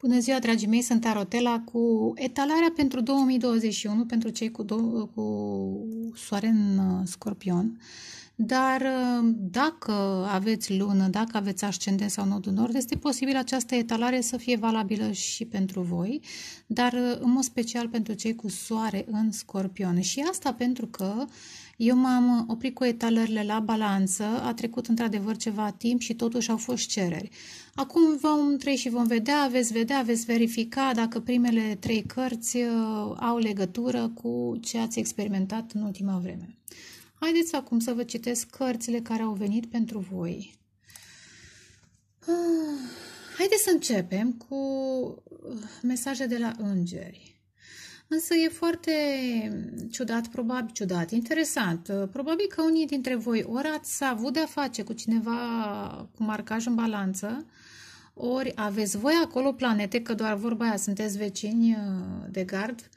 Bună ziua, dragii mei, sunt Arotela cu etalarea pentru 2021 pentru cei cu, do- cu soare în uh, scorpion dar uh, dacă aveți lună, dacă aveți ascendent sau nodul nord, este posibil această etalare să fie valabilă și pentru voi, dar uh, în mod special pentru cei cu soare în scorpion. Și asta pentru că eu m-am uh, oprit cu etalările la balanță, a trecut într-adevăr ceva timp și totuși au fost cereri. Acum vom trece și vom vedea, veți vedea, veți verifica dacă primele trei cărți au legătură cu ce ați experimentat în ultima vreme. Haideți acum să vă citesc cărțile care au venit pentru voi. Ah, haideți să începem cu mesaje de la îngeri. Însă e foarte ciudat, probabil ciudat, interesant. Probabil că unii dintre voi ori ați avut de-a face cu cineva cu marcaj în balanță, ori aveți voi acolo planete, că doar vorba aia sunteți vecini uh, de gard,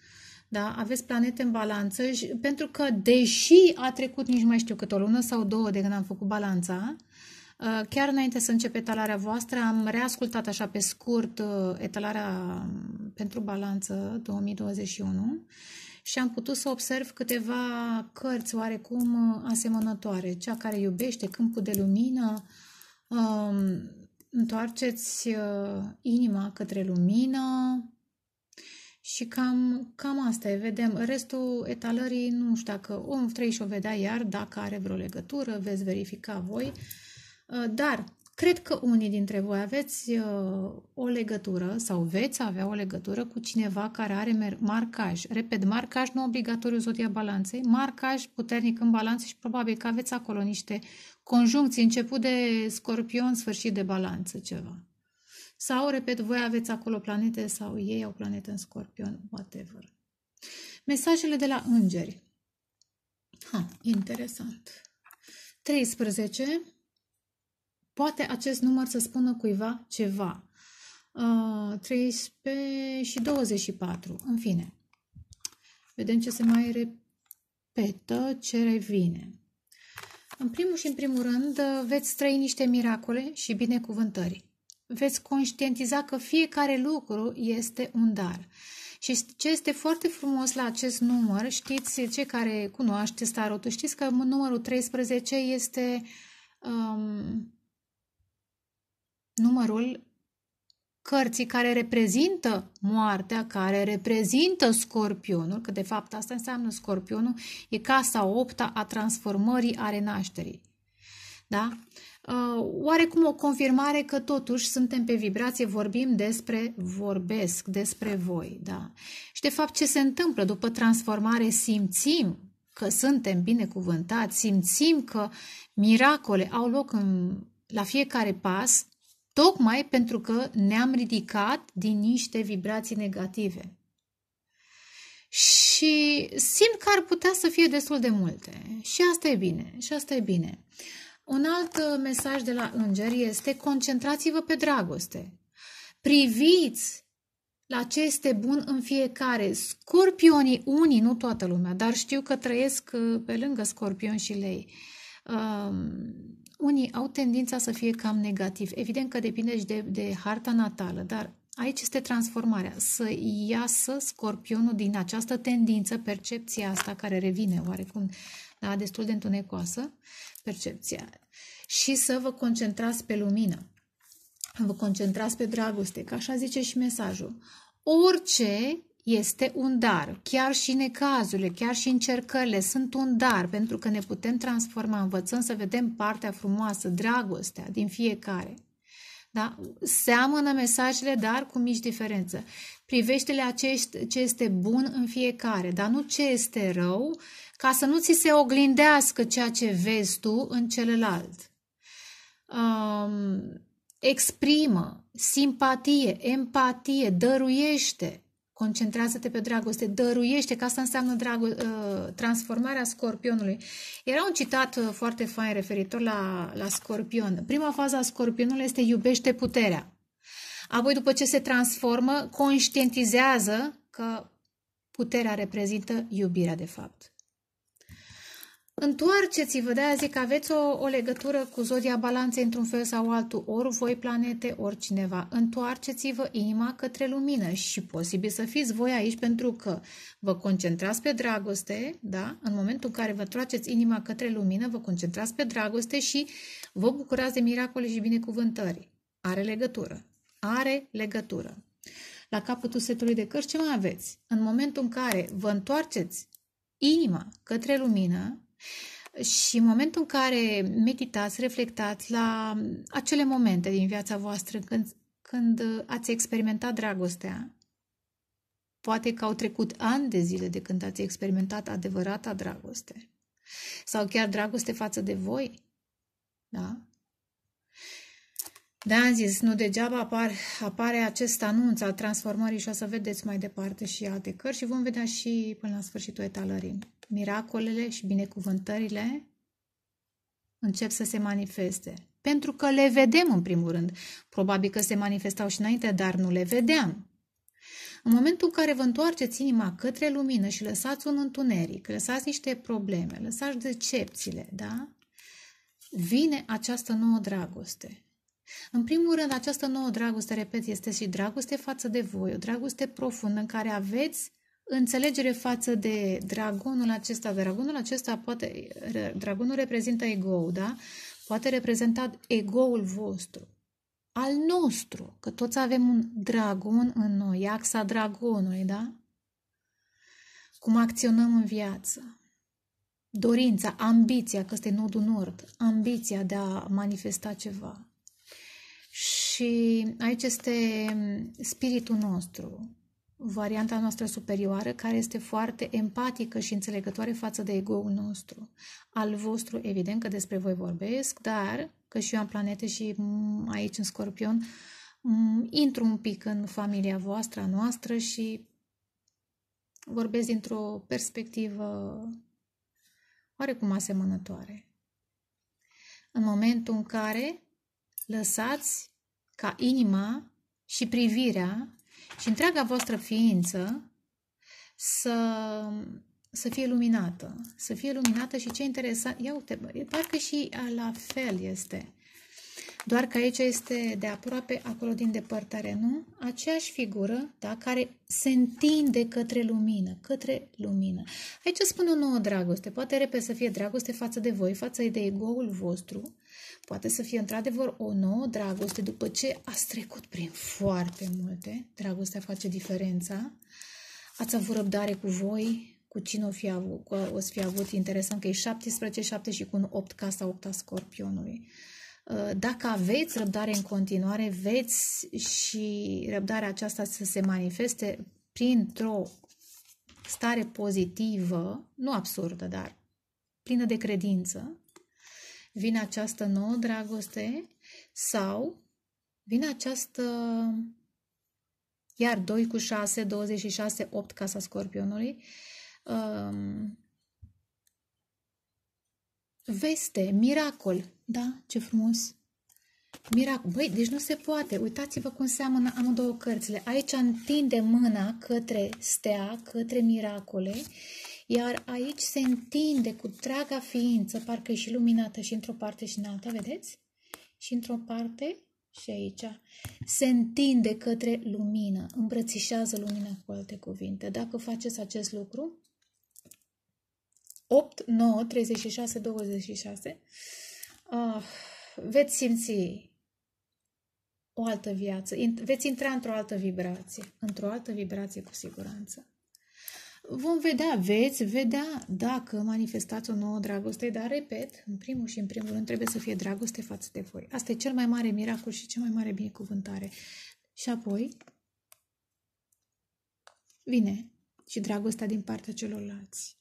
da? Aveți planete în balanță și, pentru că deși a trecut nici mai știu cât o lună sau două de când am făcut balanța, uh, chiar înainte să începe etalarea voastră am reascultat așa pe scurt uh, etalarea um, pentru balanță 2021 și am putut să observ câteva cărți oarecum uh, asemănătoare. Cea care iubește, Câmpul de Lumină, um, întoarceți inima către lumină, și cam, cam asta e, vedem. Restul etalării, nu știu dacă om 3 și o vedea iar, dacă are vreo legătură, veți verifica voi. Uh, dar cred că unii dintre voi aveți uh, o legătură sau veți avea o legătură cu cineva care are marcaj. Repet, marcaj nu obligatoriu zodia balanței, marcaj puternic în balanță și probabil că aveți acolo niște conjuncții, început de scorpion, sfârșit de balanță, ceva. Sau, repet, voi aveți acolo planete sau ei au planete în scorpion, whatever. Mesajele de la îngeri. Ha, interesant. 13. Poate acest număr să spună cuiva ceva. Uh, 13 și 24. În fine. Vedem ce se mai repetă, ce revine. În primul și în primul rând, veți trăi niște miracole și binecuvântări veți conștientiza că fiecare lucru este un dar. Și ce este foarte frumos la acest număr, știți, cei care cunoaște tarotul, știți că numărul 13 este um, numărul cărții care reprezintă moartea, care reprezintă scorpionul, că de fapt asta înseamnă scorpionul, e casa opta a transformării, a renașterii. Da? Uh, oarecum o confirmare că totuși suntem pe vibrație, vorbim despre vorbesc, despre voi. Da. Și de fapt ce se întâmplă după transformare? Simțim că suntem binecuvântați, simțim că miracole au loc în, la fiecare pas, tocmai pentru că ne-am ridicat din niște vibrații negative. Și simt că ar putea să fie destul de multe. Și asta e bine, și asta e bine. Uh, un alt uh, mesaj de la îngeri este concentrați-vă pe dragoste. Priviți la ce este bun în fiecare. Scorpionii, unii, nu toată lumea, dar știu că trăiesc uh, pe lângă scorpion și lei. Um, unii au tendința să fie cam negativ. Evident că depinde și de, de harta natală, dar Aici este transformarea, să iasă scorpionul din această tendință, percepția asta care revine oarecum, da, destul de întunecoasă, percepția, și să vă concentrați pe lumină, vă concentrați pe dragoste, că așa zice și mesajul. Orice este un dar, chiar și necazurile, chiar și încercările sunt un dar, pentru că ne putem transforma, învățăm să vedem partea frumoasă, dragostea din fiecare. Da? Seamănă mesajele, dar cu mici diferență. Privește-le acești, ce este bun în fiecare, dar nu ce este rău, ca să nu ți se oglindească ceea ce vezi tu în celălalt. Um, exprimă simpatie, empatie, dăruiește, Concentrează-te pe dragoste, dăruiește, că asta înseamnă drago- uh, transformarea scorpionului. Era un citat uh, foarte fain referitor la, la scorpion. Prima fază a scorpionului este iubește puterea. Apoi, după ce se transformă, conștientizează că puterea reprezintă iubirea de fapt. Întoarceți-vă, de-aia zic că aveți o, o legătură cu zodia balanței într-un fel sau altul, ori voi planete, ori cineva. Întoarceți-vă inima către lumină și posibil să fiți voi aici pentru că vă concentrați pe dragoste, da? În momentul în care vă traceți inima către lumină, vă concentrați pe dragoste și vă bucurați de miracole și binecuvântări. Are legătură. Are legătură. La capătul setului de cărți ce mai aveți? În momentul în care vă întoarceți inima către lumină, și în momentul în care meditați, reflectați la acele momente din viața voastră când, când ați experimentat dragostea, poate că au trecut ani de zile de când ați experimentat adevărata dragoste sau chiar dragoste față de voi, da? Da, am zis, nu degeaba apar, apare acest anunț al transformării și o să vedeți mai departe și alte cărți și vom vedea și până la sfârșitul etalării. Miracolele și binecuvântările încep să se manifeste. Pentru că le vedem în primul rând. Probabil că se manifestau și înainte, dar nu le vedeam. În momentul în care vă întoarceți inima către lumină și lăsați un întuneric, lăsați niște probleme, lăsați decepțiile, da? Vine această nouă dragoste. În primul rând, această nouă dragoste, repet, este și dragoste față de voi, o dragoste profundă în care aveți înțelegere față de dragonul acesta. Dragonul acesta poate, dragonul reprezintă ego da? Poate reprezenta egoul vostru, al nostru, că toți avem un dragon în noi, axa dragonului, da? Cum acționăm în viață. Dorința, ambiția, că este nodul nord, ambiția de a manifesta ceva, și aici este mm, spiritul nostru, varianta noastră superioară, care este foarte empatică și înțelegătoare față de ego-ul nostru. Al vostru, evident că despre voi vorbesc, dar că și eu am planete și mm, aici în scorpion, mm, intru un pic în familia voastră, a noastră și vorbesc dintr-o perspectivă oarecum asemănătoare. În momentul în care lăsați ca inima și privirea și întreaga voastră ființă să, să fie luminată. Să fie luminată și ce interesant, ia uite, bă, parcă și la fel este. Doar că aici este de aproape, acolo din depărtare, nu? Aceeași figură, da, care se întinde către lumină, către lumină. Aici spun o nouă dragoste, poate repede să fie dragoste față de voi, față de egoul vostru, Poate să fie într-adevăr o nouă dragoste după ce ați trecut prin foarte multe. Dragostea face diferența. Ați avut răbdare cu voi, cu cine o, fi avut, cu o să fi avut interesant că e 17, 7 și cu un 8 casa 8 a scorpionului. Uh, dacă aveți răbdare în continuare, veți și răbdarea aceasta să se manifeste printr-o stare pozitivă, nu absurdă, dar plină de credință, vine această nouă dragoste sau vine această iar 2 cu 6, 26, 8 casa scorpionului, um, veste, miracol, da, ce frumos, miracol, băi, deci nu se poate, uitați-vă cum seamănă amândouă cărțile, aici întinde mâna către stea, către miracole iar aici se întinde cu draga ființă, parcă e și luminată și într-o parte și în alta, vedeți? Și într-o parte și aici. Se întinde către lumină, îmbrățișează lumina cu alte cuvinte. Dacă faceți acest lucru, 8, 9, 36, 26, uh, veți simți o altă viață, veți intra într-o altă vibrație, într-o altă vibrație cu siguranță vom vedea, veți vedea dacă manifestați o nouă dragoste, dar repet, în primul și în primul rând trebuie să fie dragoste față de voi. Asta e cel mai mare miracol și cea mai mare binecuvântare. Și apoi vine și dragostea din partea celorlalți.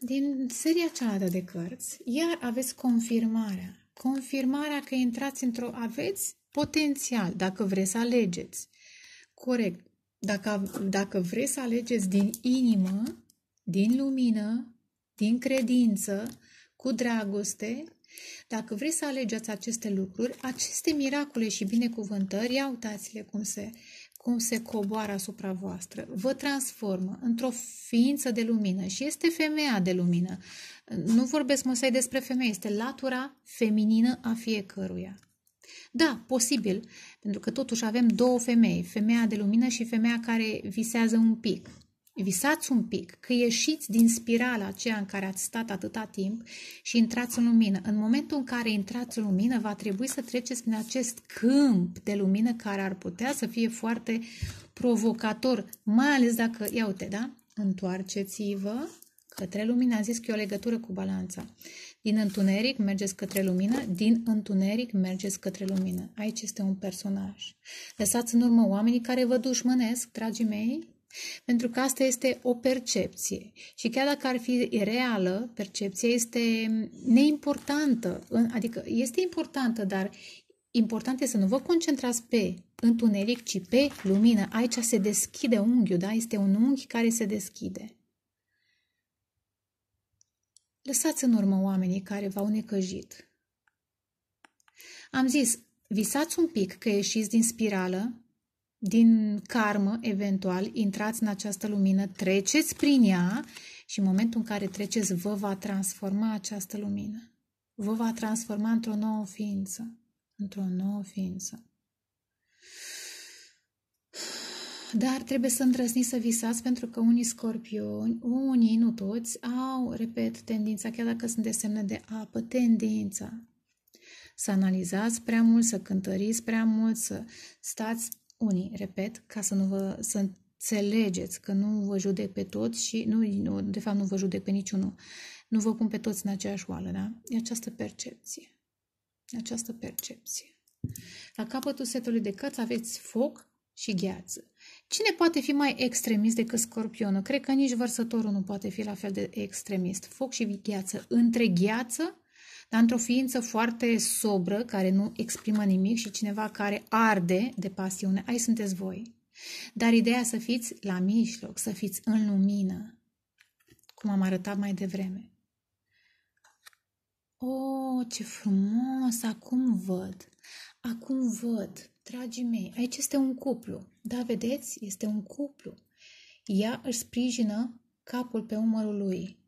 Din seria cealaltă de cărți, iar aveți confirmarea. Confirmarea că intrați într-o... aveți potențial, dacă vreți să alegeți. Corect dacă, dacă vreți să alegeți din inimă, din lumină, din credință, cu dragoste, dacă vreți să alegeți aceste lucruri, aceste miracole și binecuvântări, ia uitați-le cum se, cum se coboară asupra voastră, vă transformă într-o ființă de lumină și este femeia de lumină. Nu vorbesc mult despre femeie, este latura feminină a fiecăruia. Da, posibil, pentru că totuși avem două femei, femeia de lumină și femeia care visează un pic. Visați un pic, că ieșiți din spirala aceea în care ați stat atâta timp și intrați în lumină. În momentul în care intrați în lumină, va trebui să treceți prin acest câmp de lumină care ar putea să fie foarte provocator, mai ales dacă, ia uite, da? Întoarceți-vă către lumină. Am zis că e o legătură cu balanța. Din întuneric mergeți către lumină, din întuneric mergeți către lumină. Aici este un personaj. Lăsați în urmă oamenii care vă dușmănesc, dragii mei, pentru că asta este o percepție. Și chiar dacă ar fi reală, percepția este neimportantă. Adică este importantă, dar important este să nu vă concentrați pe întuneric, ci pe lumină. Aici se deschide unghiul, da? Este un unghi care se deschide. Lăsați în urmă oamenii care v-au necăjit. Am zis, visați un pic că ieșiți din spirală, din karmă, eventual, intrați în această lumină, treceți prin ea și în momentul în care treceți, vă va transforma această lumină. Vă va transforma într-o nouă ființă. Într-o nouă ființă. dar trebuie să îndrăzniți să visați pentru că unii scorpioni, unii, nu toți, au, repet, tendința, chiar dacă sunt de semne de apă, tendința să analizați prea mult, să cântăriți prea mult, să stați unii, repet, ca să nu vă să înțelegeți că nu vă judec pe toți și nu, nu, de fapt nu vă judec pe niciunul. Nu vă pun pe toți în aceeași oală, da? E această percepție. E această percepție. La capătul setului de cărți aveți foc și gheață. Cine poate fi mai extremist decât scorpionul? Cred că nici vărsătorul nu poate fi la fel de extremist. Foc și gheață. Între gheață, dar într-o ființă foarte sobră, care nu exprimă nimic și cineva care arde de pasiune, ai sunteți voi. Dar ideea să fiți la mijloc, să fiți în lumină, cum am arătat mai devreme. O, oh, ce frumos! Acum văd! Acum văd! Dragii mei, aici este un cuplu. Da, vedeți? Este un cuplu. Ea își sprijină capul pe umărul lui.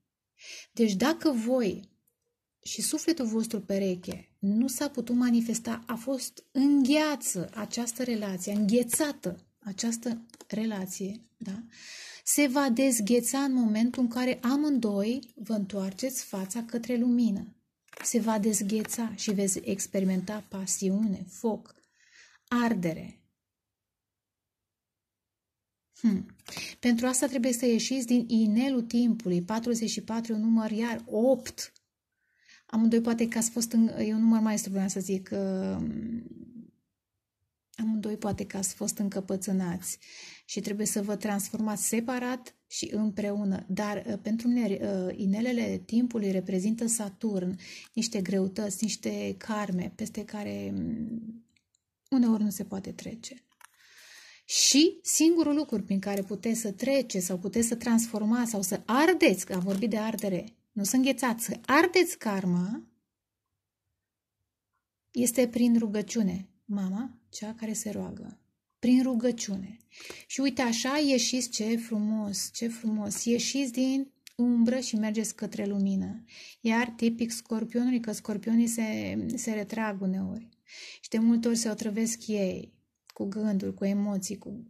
Deci dacă voi și sufletul vostru pereche nu s-a putut manifesta, a fost îngheață această relație, înghețată această relație, da? se va dezgheța în momentul în care amândoi vă întoarceți fața către lumină. Se va dezgheța și veți experimenta pasiune, foc, ardere. Hmm. Pentru asta trebuie să ieșiți din inelul timpului. 44 un număr, iar 8. Amândoi poate că ați fost în... E un număr este vreau să zic. Uh, amândoi poate că ați fost încăpățânați și trebuie să vă transformați separat și împreună. Dar uh, pentru mine uh, inelele timpului reprezintă Saturn, niște greutăți, niște karme peste care um, uneori nu se poate trece. Și singurul lucru prin care puteți să trece sau puteți să transformați sau să ardeți, că am vorbit de ardere, nu să înghețați, să ardeți karma, este prin rugăciune. Mama, cea care se roagă. Prin rugăciune. Și uite așa ieșiți ce frumos, ce frumos. Ieșiți din umbră și mergeți către lumină. Iar tipic scorpionului, că scorpionii se, se retrag uneori. Și de multe ori se otrăvesc ei cu gânduri, cu emoții, cu...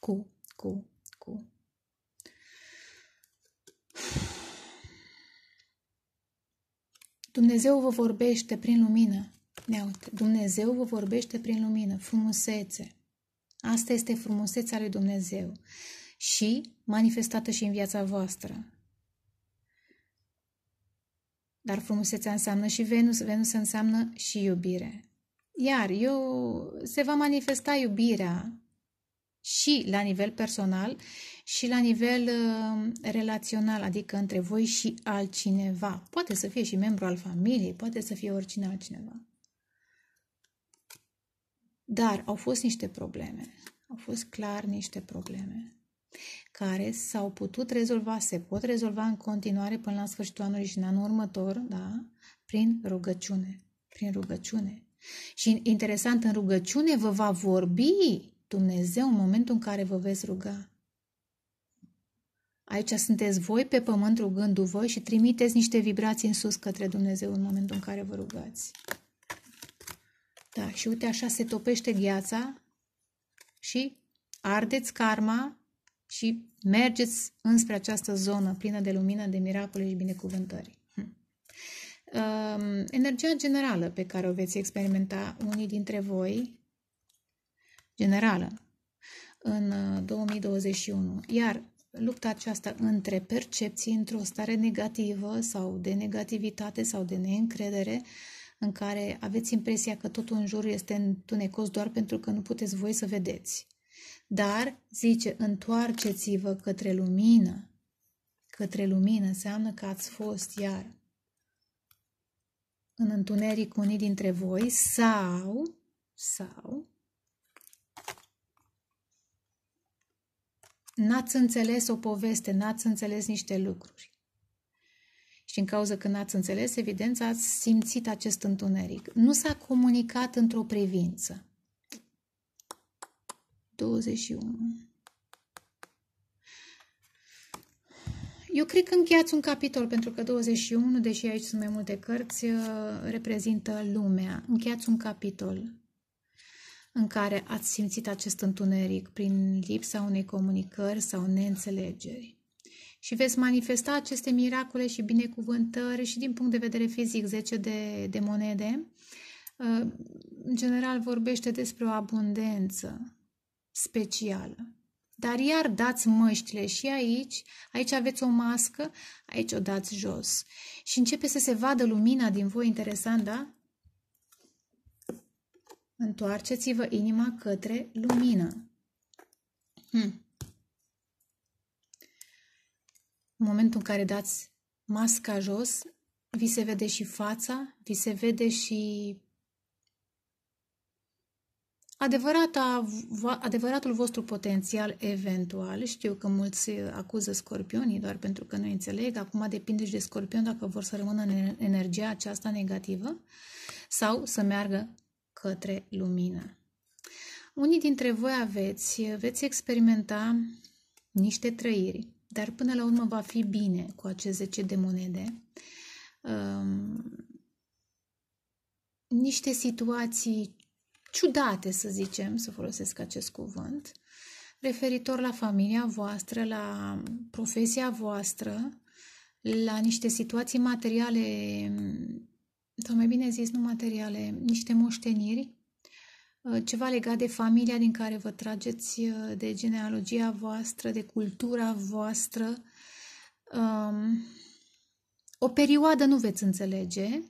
cu, cu, cu. Dumnezeu vă vorbește prin lumină. Ia uite, Dumnezeu vă vorbește prin lumină, frumusețe. Asta este frumusețea lui Dumnezeu și manifestată și în viața voastră. Dar frumusețea înseamnă și Venus, Venus înseamnă și iubire. Iar eu se va manifesta iubirea și la nivel personal și la nivel uh, relațional, adică între voi și altcineva. Poate să fie și membru al familiei, poate să fie oricine altcineva. Dar au fost niște probleme. Au fost clar niște probleme care s-au putut rezolva, se pot rezolva în continuare până la sfârșitul anului și în anul următor, da? Prin rugăciune. Prin rugăciune. Și interesant, în rugăciune vă va vorbi Dumnezeu în momentul în care vă veți ruga. Aici sunteți voi pe pământ rugându-vă și trimiteți niște vibrații în sus către Dumnezeu în momentul în care vă rugați. Da, și uite așa se topește gheața și ardeți karma și mergeți înspre această zonă plină de lumină, de miracole și binecuvântări. Hm. Um, energia generală pe care o veți experimenta unii dintre voi, generală, în 2021. Uh, Iar lupta aceasta între percepții într-o stare negativă sau de negativitate sau de neîncredere, în care aveți impresia că totul în jur este întunecos doar pentru că nu puteți voi să vedeți. Dar, zice, întoarceți-vă către lumină. Către lumină înseamnă că ați fost iar în întuneric unii dintre voi sau, sau n-ați înțeles o poveste, n-ați înțeles niște lucruri. Și în cauza că n-ați înțeles, evident, ați simțit acest întuneric. Nu s-a comunicat într-o privință. 21. Eu cred că încheiați un capitol, pentru că 21, deși aici sunt mai multe cărți, uh, reprezintă lumea. Încheiați un capitol în care ați simțit acest întuneric prin lipsa unei comunicări sau neînțelegeri. Și veți manifesta aceste miracole și binecuvântări și din punct de vedere fizic, 10 de, de monede. Uh, în general vorbește despre o abundență, specială. Dar iar dați măștile și aici, aici aveți o mască, aici o dați jos. Și începe să se vadă lumina din voi, interesant, da? Întoarceți-vă inima către lumină. Hmm. În momentul în care dați masca jos, vi se vede și fața, vi se vede și Adevărata, adevăratul vostru potențial eventual, știu că mulți acuză scorpionii doar pentru că nu înțeleg, acum depinde și de scorpion dacă vor să rămână în energia aceasta negativă sau să meargă către lumină. Unii dintre voi aveți, veți experimenta niște trăiri, dar până la urmă va fi bine cu acest 10 de monede. Um, niște situații ciudate, să zicem, să folosesc acest cuvânt, referitor la familia voastră, la profesia voastră, la niște situații materiale, sau mai bine zis, nu materiale, niște moșteniri, uh, ceva legat de familia din care vă trageți, uh, de genealogia voastră, de cultura voastră. Um, o perioadă nu veți înțelege,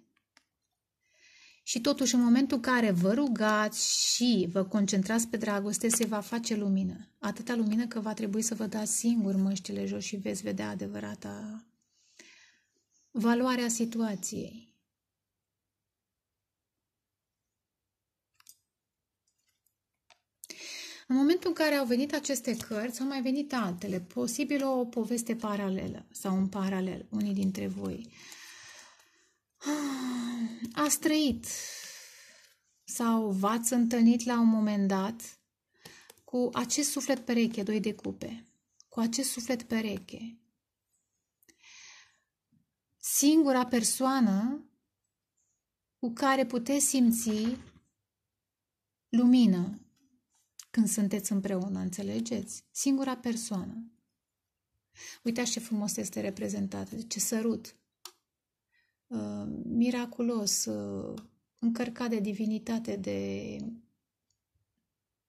și totuși, în momentul în care vă rugați și vă concentrați pe dragoste, se va face lumină. Atâta lumină că va trebui să vă dați singur măștile jos și veți vedea adevărata valoarea situației. În momentul în care au venit aceste cărți, au mai venit altele, posibil o poveste paralelă sau un paralel, unii dintre voi. Uh, ați trăit sau v-ați întâlnit la un moment dat cu acest suflet pereche, doi de cupe, cu acest suflet pereche. Singura persoană cu care puteți simți lumină când sunteți împreună, înțelegeți? Singura persoană. Uitați ce frumos este reprezentat, ce sărut, Uh, miraculos, uh, încărcat de divinitate, de,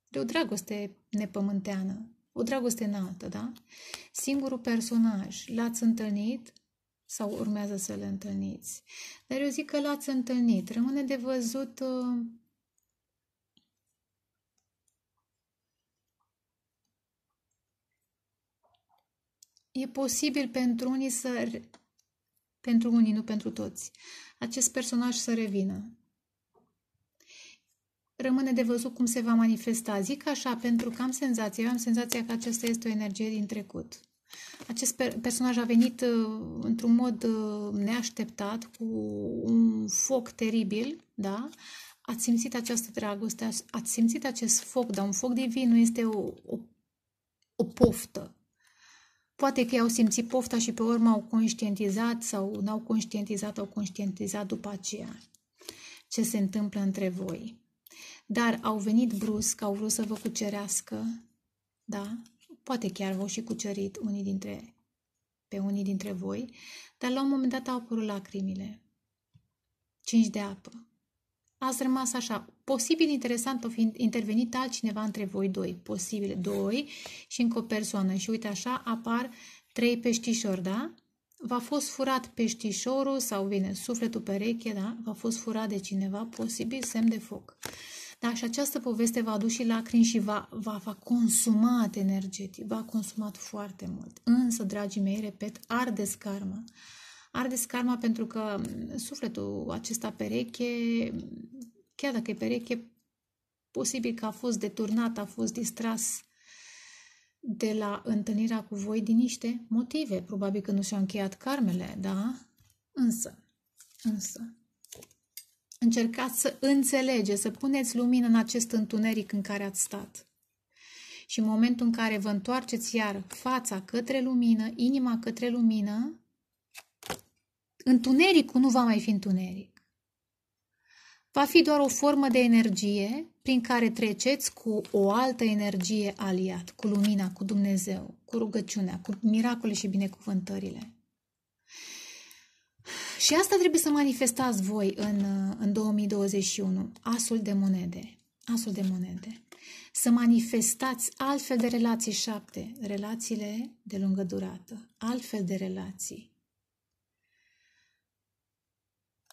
de o dragoste nepământeană, o dragoste înaltă, da? Singurul personaj, l-ați întâlnit sau urmează să-l întâlniți? Dar eu zic că l-ați întâlnit. Rămâne de văzut uh, E posibil pentru unii să pentru unii, nu pentru toți. Acest personaj să revină. Rămâne de văzut cum se va manifesta. Zic așa, pentru că am senzația, am senzația că acesta este o energie din trecut. Acest per personaj a venit uh, într-un mod uh, neașteptat, cu un foc teribil, da? Ați simțit această dragoste, ați simțit acest foc, dar un foc divin nu este o, o, o poftă, Poate că i-au simțit pofta și pe urmă au conștientizat sau n-au conștientizat, au conștientizat după aceea ce se întâmplă între voi. Dar au venit brusc, au vrut să vă cucerească, da? Poate chiar v-au și cucerit unii dintre, pe unii dintre voi, dar la un moment dat au apărut lacrimile. Cinci de apă ați rămas așa. Posibil interesant o fi intervenit altcineva între voi doi. Posibil doi și încă o persoană. Și uite așa apar trei peștișori, da? V-a fost furat peștișorul sau vine sufletul pereche, da? V-a fost furat de cineva, posibil semn de foc. Da, și această poveste va aduce și lacrimi și va, va, va consumat energetic, va consumat foarte mult. Însă, dragii mei, repet, ardeți karma. Ardeți karma pentru că mm, sufletul acesta pereche, mm, chiar dacă e pereche, posibil că a fost deturnat, a fost distras de la întâlnirea cu voi din niște motive. Probabil că nu și-au încheiat carmele, da? Însă, însă, încercați să înțelegeți, să puneți lumină în acest întuneric în care ați stat. Și în momentul în care vă întoarceți iar fața către lumină, inima către lumină, Întunericul nu va mai fi întuneric. Va fi doar o formă de energie prin care treceți cu o altă energie aliat, cu lumina, cu Dumnezeu, cu rugăciunea, cu miracole și binecuvântările. Și asta trebuie să manifestați voi în, în 2021, asul de monede. Asul de monede. Să manifestați altfel de relații șapte, relațiile de lungă durată, altfel de relații.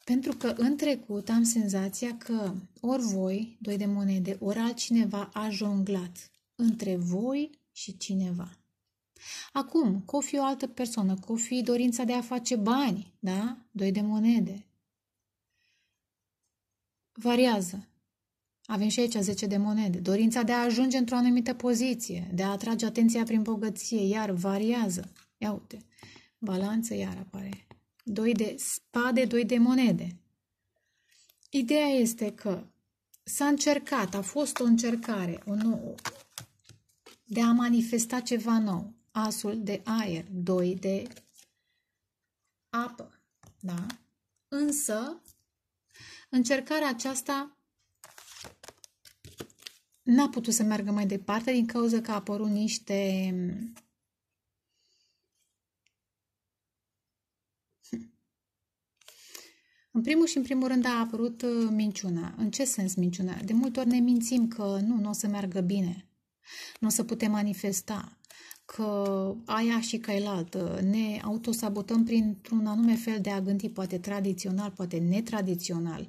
Pentru că în trecut am senzația că ori voi, doi de monede, ori altcineva a jonglat între voi și cineva. Acum, că o fi o altă persoană, că o fi dorința de a face bani, da? Doi de monede. Variază. Avem și aici 10 de monede. Dorința de a ajunge într-o anumită poziție, de a atrage atenția prin bogăție, iar variază. Ia uite, balanță iar apare doi de spade, doi de monede. Ideea este că s-a încercat, a fost o încercare o nouă, de a manifesta ceva nou. Asul de aer, doi de apă. Da? Însă, încercarea aceasta n-a putut să meargă mai departe din cauza că au apărut niște În primul și în primul rând a apărut uh, minciuna. În ce sens minciuna? De multe ori ne mințim că nu, nu o să meargă bine, nu o să putem manifesta, că aia și că altă. ne autosabotăm printr-un anume fel de a gândi, poate tradițional, poate netradițional,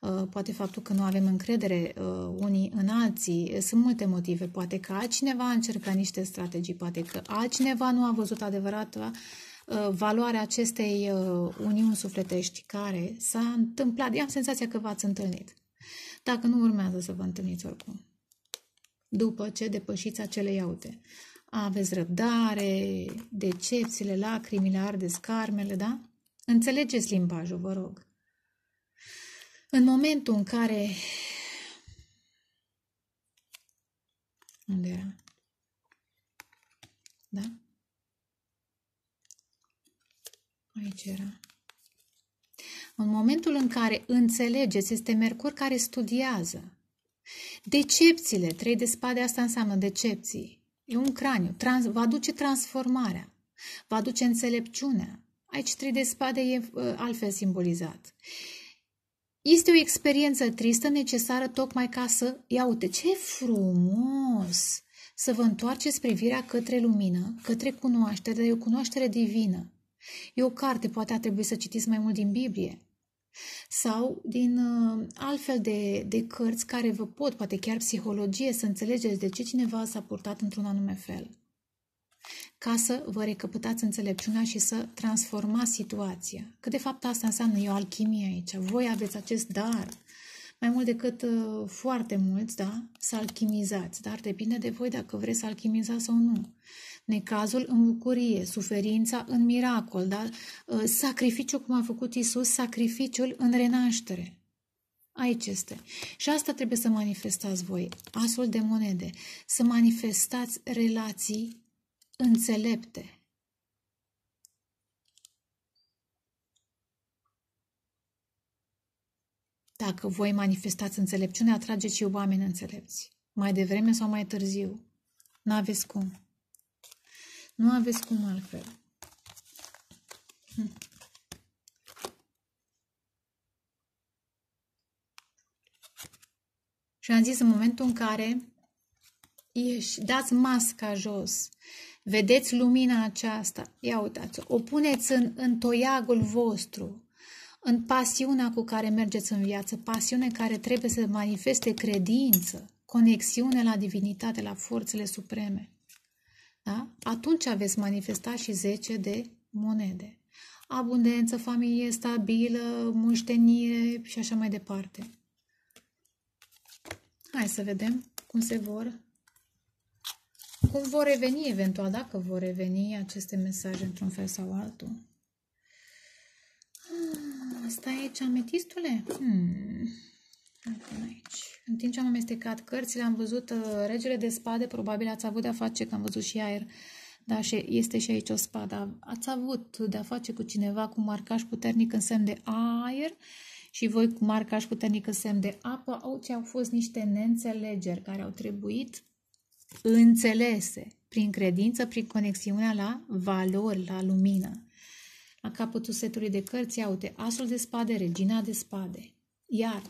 uh, poate faptul că nu avem încredere uh, unii în alții, sunt multe motive, poate că altcineva a încercat niște strategii, poate că altcineva nu a văzut adevărata Uh, valoarea acestei uh, uniuni sufletești care s-a întâmplat. Eu am senzația că v-ați întâlnit. Dacă nu urmează să vă întâlniți oricum. După ce depășiți acele iaute. Aveți răbdare, decepțiile, lacrimile, arde, scarmele, da? Înțelegeți limbajul, vă rog. În momentul în care... Unde era? Da? Aici era. În momentul în care înțelegeți, este Mercur care studiază. Decepțiile, trei de spade, asta înseamnă decepții. E un craniu, trans, va duce transformarea, va duce înțelepciunea. Aici trei de spade e ă, altfel simbolizat. Este o experiență tristă necesară tocmai ca să... Ia uite, ce frumos! Să vă întoarceți privirea către lumină, către cunoaștere, de o cunoaștere divină. E o carte, poate a trebuit să citiți mai mult din Biblie sau din uh, altfel de, de cărți care vă pot, poate chiar psihologie, să înțelegeți de ce cineva s-a purtat într-un anume fel. Ca să vă recăpătați înțelepciunea și să transformați situația. Că de fapt asta înseamnă e o alchimie aici. Voi aveți acest dar, mai mult decât uh, foarte mulți, da, să alchimizați. Dar depinde de voi dacă vreți să alchimizați sau nu necazul în bucurie, suferința în miracol, da? sacrificiul, cum a făcut Isus, sacrificiul în renaștere. Aici este. Și asta trebuie să manifestați voi, asul de monede, să manifestați relații înțelepte. Dacă voi manifestați înțelepciune, atrageți și oameni înțelepți. Mai devreme sau mai târziu. N-aveți cum. Nu aveți cum altfel. Și am zis în momentul în care ieși, dați masca jos, vedeți lumina aceasta, ia uitați-o, o puneți în, în toiagul vostru, în pasiunea cu care mergeți în viață, pasiune care trebuie să manifeste credință, conexiune la divinitate, la forțele supreme da? atunci veți manifesta și 10 de monede. Abundență, familie stabilă, muștenire și așa mai departe. Hai să vedem cum se vor, cum vor reveni eventual, dacă vor reveni aceste mesaje într-un fel sau altul. Ah, asta e hmm. aici, ametistule? Hmm. aici. În timp ce am amestecat cărțile, am văzut uh, regele de spade, probabil ați avut de-a face, că am văzut și aer, dar și, este și aici o spadă. Ați avut de-a face cu cineva cu marcaș puternic în semn de aer și voi cu marcaș puternic în semn de apă, au ce au fost niște neînțelegeri care au trebuit înțelese prin credință, prin conexiunea la valori, la lumină. La capătul setului de cărți, te asul de spade, regina de spade. Iar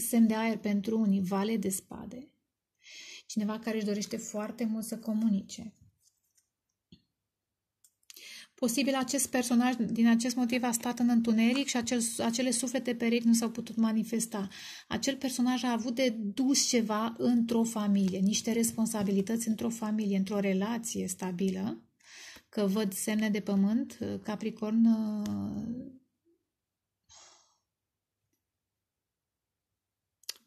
semn de aer pentru unii, vale de spade. Cineva care își dorește foarte mult să comunice. Posibil acest personaj din acest motiv a stat în întuneric și acel, acele suflete perechi nu s-au putut manifesta. Acel personaj a avut de dus ceva într-o familie, niște responsabilități într-o familie, într-o relație stabilă, că văd semne de pământ, Capricorn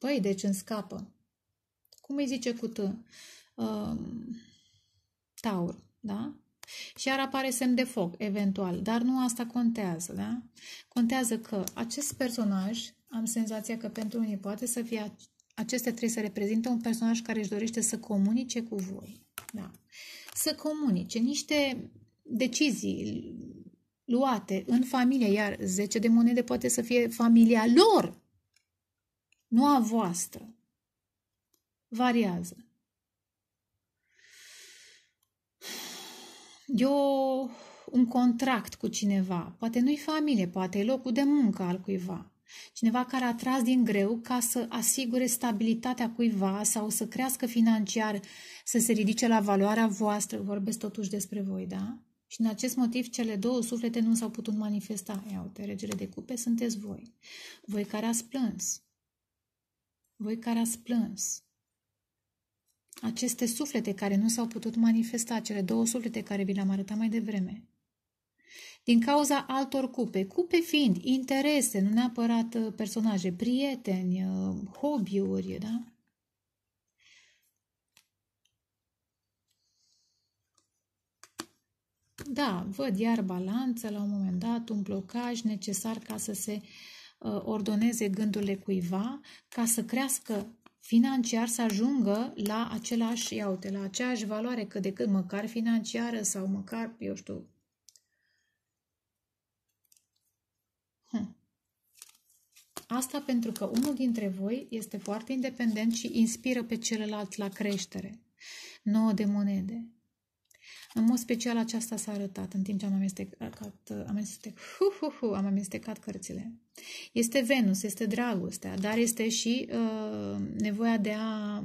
Păi, deci îmi scapă. Cum îi zice cu tă? Uh, taur, da? Și ar apare semn de foc, eventual. Dar nu asta contează, da? Contează că acest personaj, am senzația că pentru unii poate să fie acestea trei să reprezintă un personaj care își dorește să comunice cu voi. Da. Să comunice niște decizii luate în familie, iar 10 de monede poate să fie familia lor, nu a voastră. Variază. E o, un contract cu cineva, poate nu-i familie, poate e locul de muncă al cuiva. Cineva care a tras din greu ca să asigure stabilitatea cuiva sau să crească financiar, să se ridice la valoarea voastră, vorbesc totuși despre voi, da? Și în acest motiv cele două suflete nu s-au putut manifesta. Ia uite, regele de cupe sunteți voi. Voi care ați plâns, voi care ați plâns, aceste suflete care nu s-au putut manifesta, cele două suflete care vi le-am arătat mai devreme, din cauza altor cupe, cupe fiind interese, nu neapărat uh, personaje, prieteni, uh, hobby-uri, da? Da, văd iar balanță la un moment dat, un blocaj necesar ca să se uh, Uh, ordoneze gândurile cuiva ca să crească financiar să ajungă la același, ia uite, la aceeași valoare cât de cât, măcar financiară sau măcar, eu știu, hm. Asta pentru că unul dintre voi este foarte independent și inspiră pe celălalt la creștere. 9 de monede. În mod special aceasta s-a arătat în timp ce am amestecat, am amestecat, hu, hu, hu, am amestecat cărțile. Este Venus, este dragostea, dar este și uh, nevoia de a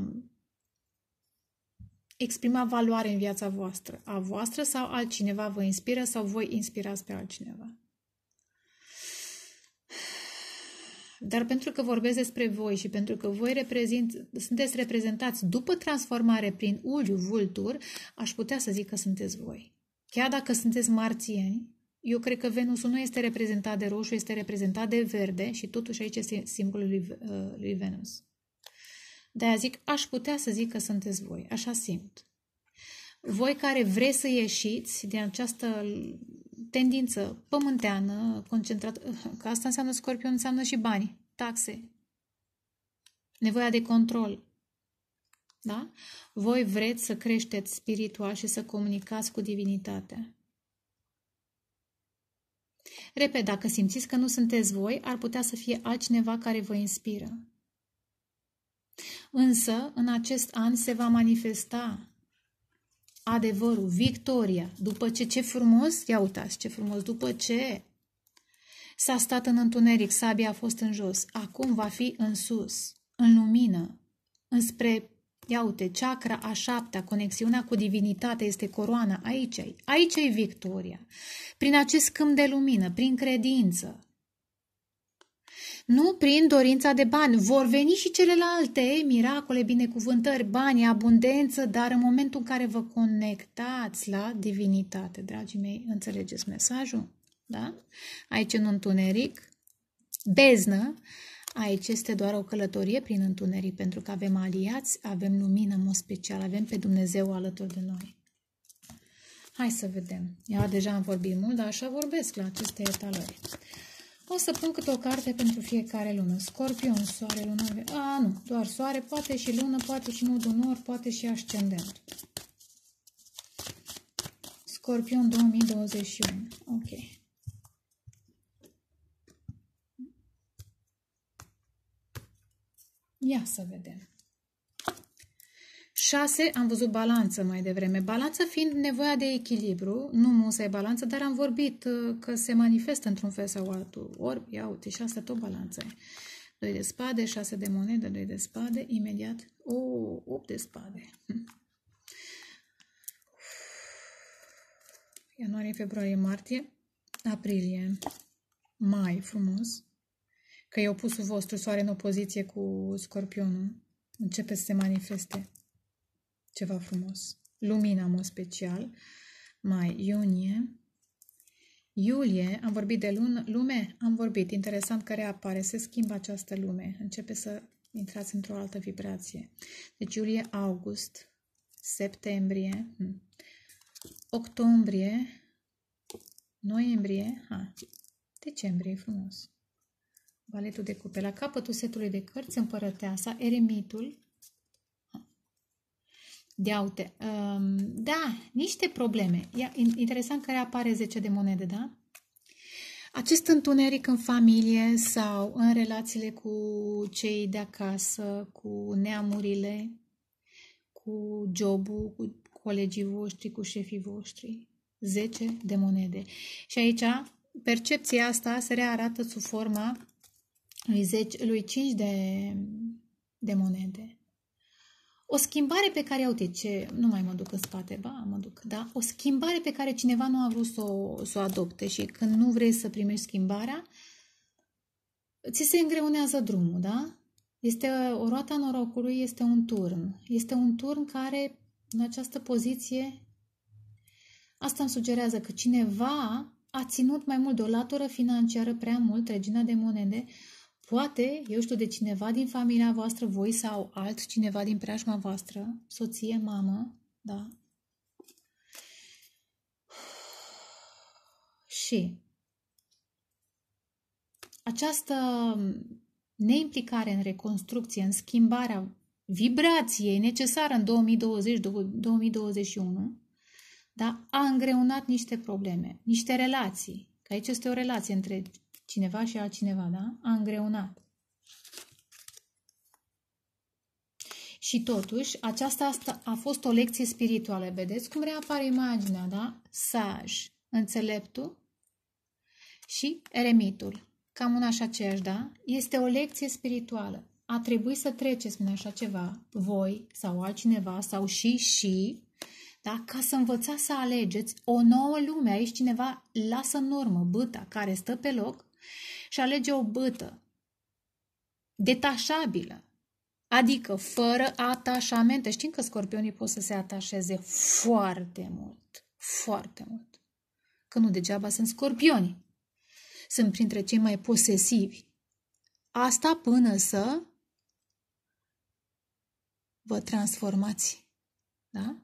exprima valoare în viața voastră, a voastră sau altcineva vă inspiră sau voi inspirați pe altcineva. Dar pentru că vorbesc despre voi și pentru că voi reprezint, sunteți reprezentați după transformare prin uliu vultur, aș putea să zic că sunteți voi. Chiar dacă sunteți marțieni, eu cred că Venusul nu este reprezentat de roșu, este reprezentat de verde și totuși aici este simbolul lui, uh, lui Venus. De-aia zic, aș putea să zic că sunteți voi, așa simt. Voi care vreți să ieșiți din această tendință pământeană, concentrată, că asta înseamnă scorpion, înseamnă și bani, taxe, nevoia de control. Da? Voi vreți să creșteți spiritual și să comunicați cu divinitatea. Repet, dacă simțiți că nu sunteți voi, ar putea să fie altcineva care vă inspiră. Însă, în acest an se va manifesta adevărul, victoria. După ce, ce frumos, ia uitați ce frumos, după ce s-a stat în întuneric, sabia a fost în jos, acum va fi în sus, în lumină, înspre, ia uite, chakra a șaptea, conexiunea cu divinitatea este coroana, aici e, aici e victoria. Prin acest câmp de lumină, prin credință, nu prin dorința de bani. Vor veni și celelalte miracole, binecuvântări, bani, abundență, dar în momentul în care vă conectați la divinitate, dragii mei, înțelegeți mesajul? Da? Aici în întuneric, beznă, aici este doar o călătorie prin întuneric, pentru că avem aliați, avem lumină în mod special, avem pe Dumnezeu alături de noi. Hai să vedem. Ia deja am vorbit mult, dar așa vorbesc la aceste etalări. O să pun câte o carte pentru fiecare lună. Scorpion, soare, lună... A, nu, doar soare, poate și lună, poate și nodul nord, poate și ascendent. Scorpion 2021. Ok. Ia să vedem. 6. Am văzut balanță mai devreme. Balanță fiind nevoia de echilibru, nu musa e balanță, dar am vorbit uh, că se manifestă într-un fel sau altul. Ori, ia uite, 6 tot balanță. 2 de spade, 6 de monede 2 de spade, imediat, o, 8 de spade. Ianuarie, februarie, martie, aprilie, mai, frumos. Că e opusul vostru, soare în opoziție cu scorpionul. Începe să se manifeste ceva frumos. Lumina, în mod special, mai iunie. Iulie, am vorbit de lună, lume, am vorbit. Interesant că reapare, se schimbă această lume. Începe să intrați într-o altă vibrație. Deci iulie, august, septembrie, hmm. octombrie, noiembrie, ha, decembrie, frumos. Valetul de cupe. La capătul setului de cărți, împărăteasa, eremitul, de aute. Um, da, niște probleme. Interesant că apare 10 de monede, da? Acest întuneric în familie sau în relațiile cu cei de acasă, cu neamurile, cu jobul, cu colegii voștri, cu șefii voștri. 10 de monede. Și aici percepția asta se rearată sub forma lui, lui 5 de, de monede. O schimbare pe care, uite ce, nu mai mă duc în spate, ba, mă duc, da? O schimbare pe care cineva nu a vrut să o, să o adopte și când nu vrei să primești schimbarea, ți se îngreunează drumul, da? Este o roata norocului, este un turn. Este un turn care, în această poziție, asta îmi sugerează că cineva a ținut mai mult de o latură financiară prea mult, regina de monede, Poate, eu știu, de cineva din familia voastră, voi sau altcineva din preajma voastră, soție, mamă, da? Și această neimplicare în reconstrucție, în schimbarea vibrației necesară în 2020-2021, da, a îngreunat niște probleme, niște relații. Că aici este o relație între cineva și altcineva, da? A îngreunat. Și totuși, aceasta a fost o lecție spirituală. Vedeți cum reapare imaginea, da? Saj, înțeleptul și eremitul. Cam una și aceeași, da? Este o lecție spirituală. A trebuit să treceți prin așa ceva, voi sau altcineva sau și și, da? ca să învățați să alegeți o nouă lume. Aici cineva lasă în urmă băta care stă pe loc și alege o bâtă detașabilă, adică fără atașamente. Știm că scorpionii pot să se atașeze foarte mult, foarte mult. Că nu degeaba sunt scorpioni. Sunt printre cei mai posesivi. Asta până să vă transformați. Da?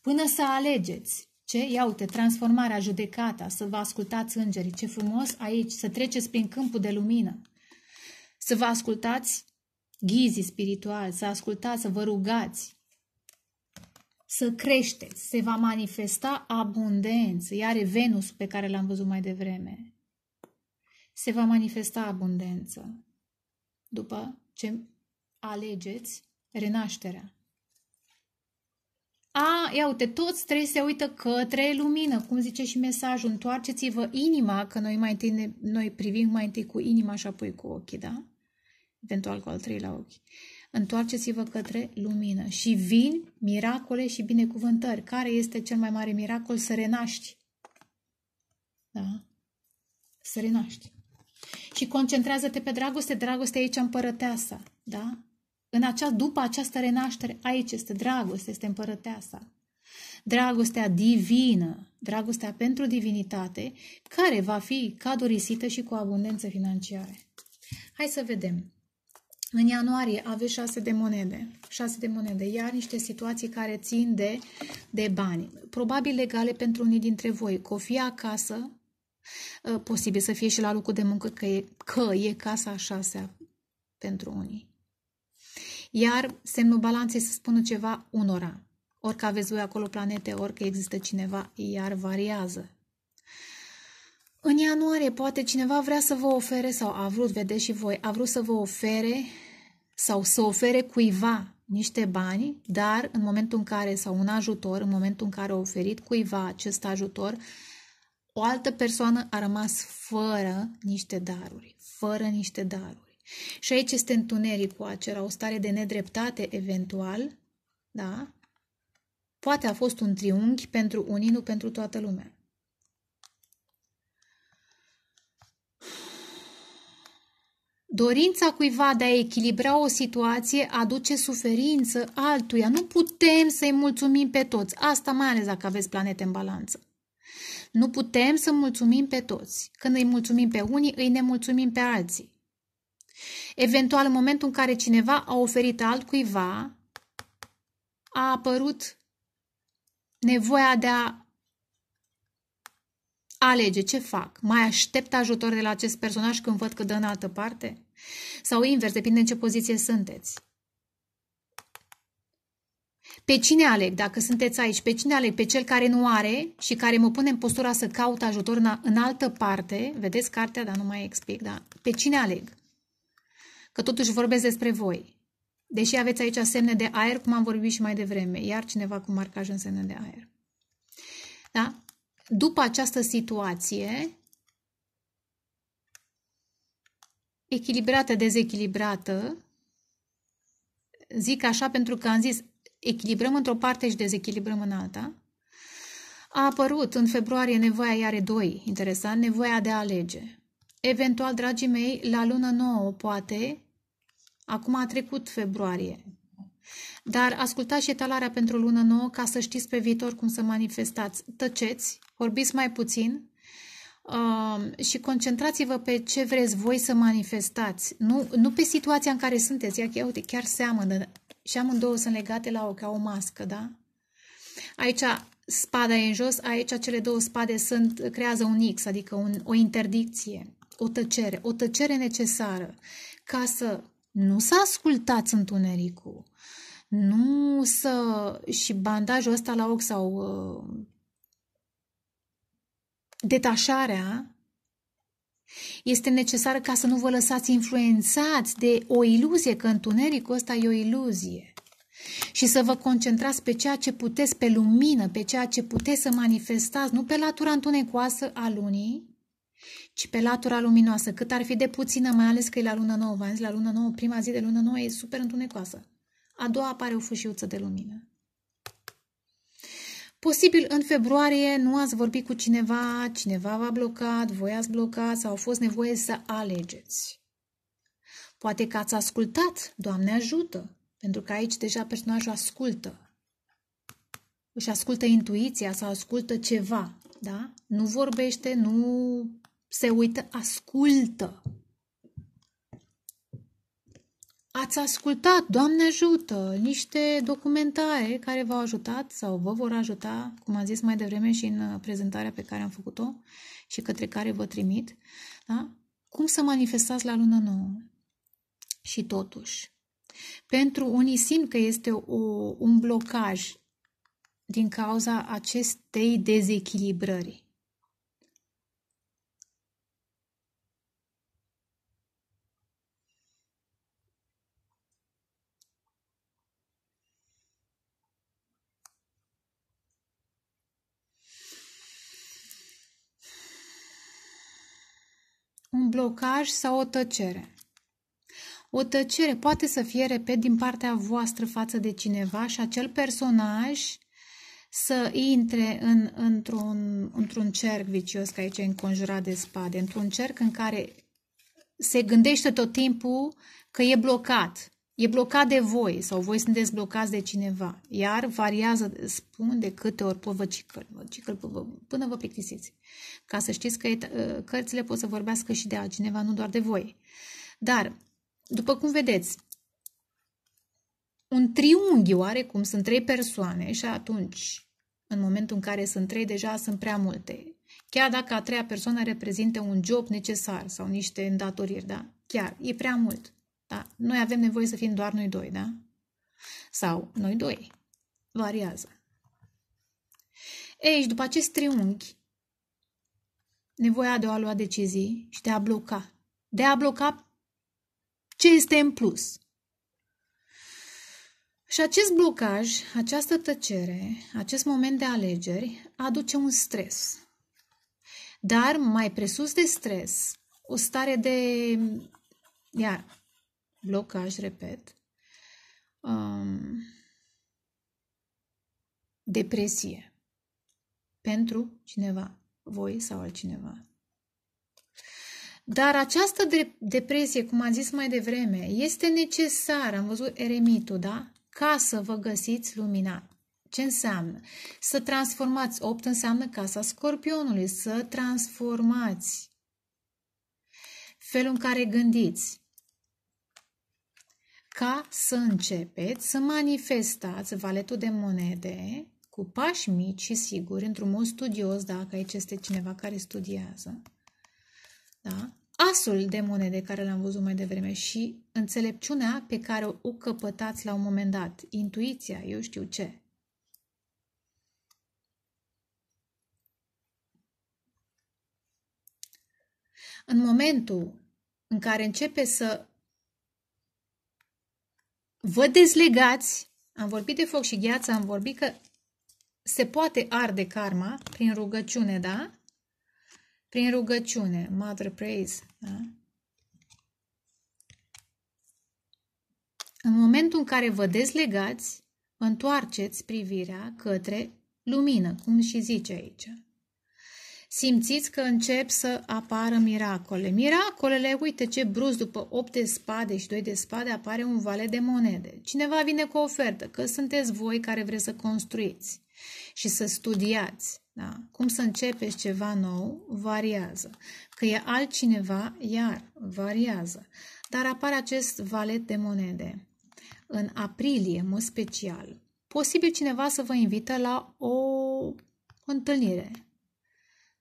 Până să alegeți ce? Ia uite, transformarea, judecata, să vă ascultați îngerii, ce frumos aici, să treceți prin câmpul de lumină, să vă ascultați ghizii spirituali, să ascultați, să vă rugați, să creșteți, se va manifesta abundență, iar Venus pe care l-am văzut mai devreme, se va manifesta abundență după ce alegeți renașterea. A, ia uite, toți trei se uită către lumină, cum zice și mesajul, întoarceți-vă inima, că noi mai întâi ne, noi privim mai întâi cu inima și apoi cu ochii, da? Eventual cu al treilea ochi. Întoarceți-vă către lumină și vin miracole și binecuvântări. Care este cel mai mare miracol? Să renaști. Da? Să renaști. Și concentrează-te pe dragoste, dragoste aici împărăteasa, da? În acea, după această renaștere, aici este dragoste, este împărăteasa. Dragostea divină, dragostea pentru divinitate, care va fi cadorisită și cu abundență financiară. Hai să vedem. În ianuarie aveți șase de monede, șase de monede, iar niște situații care țin de, de bani. Probabil legale pentru unii dintre voi, că o fie acasă, ă, posibil să fie și la locul de muncă, că e, că e casa a șasea pentru unii. Iar semnul balanței să spună ceva unora. Orică aveți voi acolo planete, orică există cineva, iar variază. În ianuarie poate cineva vrea să vă ofere sau a vrut, vedeți și voi, a vrut să vă ofere sau să ofere cuiva niște bani, dar în momentul în care, sau un ajutor, în momentul în care a oferit cuiva acest ajutor, o altă persoană a rămas fără niște daruri, fără niște daruri. Și aici este întunericul acela, o stare de nedreptate eventual, da? Poate a fost un triunghi pentru unii, nu pentru toată lumea. Dorința cuiva de a echilibra o situație aduce suferință altuia. Nu putem să-i mulțumim pe toți. Asta mai ales dacă aveți planete în balanță. Nu putem să mulțumim pe toți. Când îi mulțumim pe unii, îi nemulțumim pe alții. Eventual, în momentul în care cineva a oferit altcuiva, a apărut nevoia de a alege ce fac. Mai aștept ajutor de la acest personaj când văd că dă în altă parte? Sau invers, depinde în ce poziție sunteți. Pe cine aleg, dacă sunteți aici, pe cine aleg? Pe cel care nu are și care mă pune în postura să caut ajutor în altă parte. Vedeți cartea, dar nu mai explic, da. Pe cine aleg? că totuși vorbesc despre voi. Deși aveți aici semne de aer, cum am vorbit și mai devreme, iar cineva cu marcaj în semne de aer. Da? După această situație, echilibrată, dezechilibrată, zic așa pentru că am zis echilibrăm într-o parte și dezechilibrăm în alta, a apărut în februarie nevoia iar doi. interesant, nevoia de a alege. Eventual, dragii mei, la lună nouă, poate. Acum a trecut februarie. Dar ascultați și etalarea pentru lună nouă ca să știți pe viitor cum să manifestați. Tăceți, vorbiți mai puțin uh, și concentrați-vă pe ce vreți voi să manifestați. Nu, nu pe situația în care sunteți. Ia, ia uite, chiar seamănă. Și amândouă sunt legate la o, ca o mască, da? Aici spada e în jos, aici cele două spade sunt, creează un X, adică un, o interdicție o tăcere, o tăcere necesară, ca să nu să ascultați întunericul, nu să... și bandajul ăsta la ochi sau uh, detașarea este necesară ca să nu vă lăsați influențați de o iluzie, că întunericul ăsta e o iluzie. Și să vă concentrați pe ceea ce puteți, pe lumină, pe ceea ce puteți să manifestați, nu pe latura întunecoasă a lunii, ci pe latura luminoasă, cât ar fi de puțină, mai ales că e la lună nouă, v-am zis, la lună nouă, prima zi de lună nouă e super întunecoasă. A doua apare o fâșiuță de lumină. Posibil în februarie nu ați vorbit cu cineva, cineva v-a blocat, voi ați blocat sau a fost nevoie să alegeți. Poate că ați ascultat, Doamne ajută, pentru că aici deja personajul ascultă. Își ascultă intuiția sau ascultă ceva, da? Nu vorbește, nu se uită, ascultă. Ați ascultat, Doamne ajută, niște documentare care v-au ajutat sau vă vor ajuta, cum am zis mai devreme și în uh, prezentarea pe care am făcut-o și către care vă trimit, da? cum să manifestați la lună nouă. Și totuși, pentru unii simt că este o, un blocaj din cauza acestei dezechilibrări. un blocaj sau o tăcere. O tăcere poate să fie, repet, din partea voastră față de cineva și acel personaj să intre în, într-un, într-un cerc vicios, că aici e înconjurat de spade, într-un cerc în care se gândește tot timpul că e blocat, e blocat de voi sau voi sunteți blocați de cineva, iar variază, spun de câte ori pot vă cicăl, vă cicăl până vă plictisiți. Ca să știți că ă, cărțile pot să vorbească și de altcineva, nu doar de voi. Dar, după cum vedeți, un triunghi oarecum sunt trei persoane și atunci, în momentul în care sunt trei, deja sunt prea multe. Chiar dacă a treia persoană reprezintă un job necesar sau niște îndatoriri, da? Chiar, e prea mult. Da? Noi avem nevoie să fim doar noi doi, da? Sau noi doi. Variază. Ei, și după acest triunghi, nevoia de a lua decizii și de a bloca. De a bloca ce este în plus. Și acest blocaj, această tăcere, acest moment de alegeri aduce un stres. Dar mai presus de stres, o stare de iar, blocaj, repet, um, depresie pentru cineva, voi sau altcineva. Dar această depresie, cum am zis mai devreme, este necesară, am văzut eremitul, da? Ca să vă găsiți lumina. Ce înseamnă? Să transformați, 8 înseamnă casa scorpionului, să transformați felul în care gândiți, ca să începeți să manifestați valetul de monede cu pași mici și siguri, într-un mod studios, dacă aici este cineva care studiază. Da? Asul de monede care l-am văzut mai devreme și înțelepciunea pe care o căpătați la un moment dat, intuiția, eu știu ce. În momentul în care începe să vă dezlegați, am vorbit de foc și gheață, am vorbit că se poate arde karma prin rugăciune, da? Prin rugăciune, Mother Praise, da? În momentul în care vă dezlegați, întoarceți privirea către lumină, cum și zice aici simțiți că încep să apară miracole. Miracolele, uite ce brusc, după 8 de spade și 2 de spade apare un vale de monede. Cineva vine cu o ofertă, că sunteți voi care vreți să construiți și să studiați. Da? Cum să începeți ceva nou variază. Că e altcineva, iar variază. Dar apare acest valet de monede în aprilie, în mod special. Posibil cineva să vă invită la o întâlnire,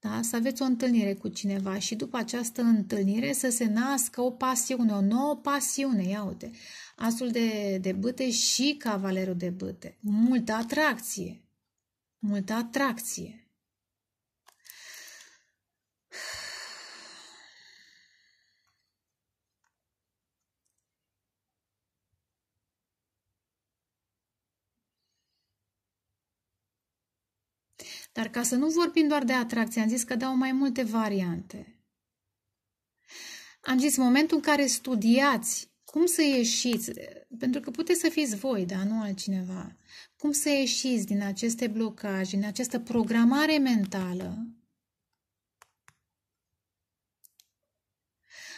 da? să aveți o întâlnire cu cineva și după această întâlnire să se nască o pasiune, o nouă pasiune, ia uite, asul de, de bâte și cavalerul de bâte, multă atracție, multă atracție. Dar ca să nu vorbim doar de atracție, am zis că dau mai multe variante. Am zis momentul în care studiați cum să ieșiți, pentru că puteți să fiți voi, dar nu altcineva, cum să ieșiți din aceste blocaje, din această programare mentală,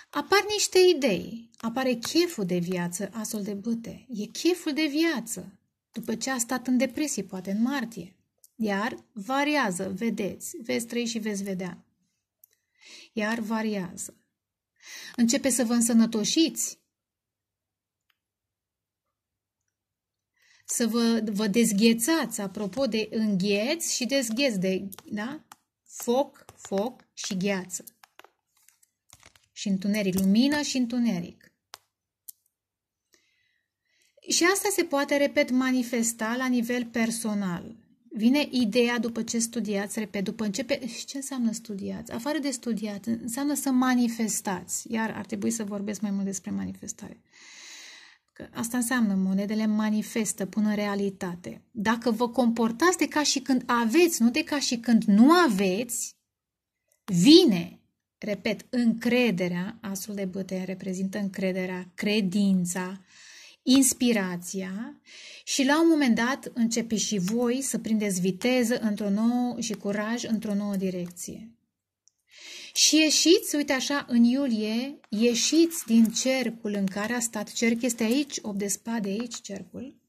apar niște idei, apare cheful de viață, asul de băte. e cheful de viață, după ce a stat în depresie, poate în martie. Iar variază, vedeți, veți trăi și veți vedea. Iar variază. Începe să vă însănătoșiți. Să vă, vă dezghețați, apropo de îngheți și dezgheți, de, da? Foc, foc și gheață. Și întuneric, lumină și întuneric. Și asta se poate, repet, manifesta la nivel personal. Vine ideea după ce studiați, repet, după începe... Și ce înseamnă studiați? Afară de studiat, înseamnă să manifestați. Iar ar trebui să vorbesc mai mult despre manifestare. Că asta înseamnă, monedele manifestă, pun în realitate. Dacă vă comportați de ca și când aveți, nu de ca și când nu aveți, vine, repet, încrederea, asul de bătăie reprezintă încrederea, credința, inspirația și la un moment dat începeți și voi să prindeți viteză într-o nouă și curaj într-o nouă direcție. Și ieșiți, uite așa, în iulie, ieșiți din cercul în care a stat. Cerc este aici, 8 de spade aici, cercul.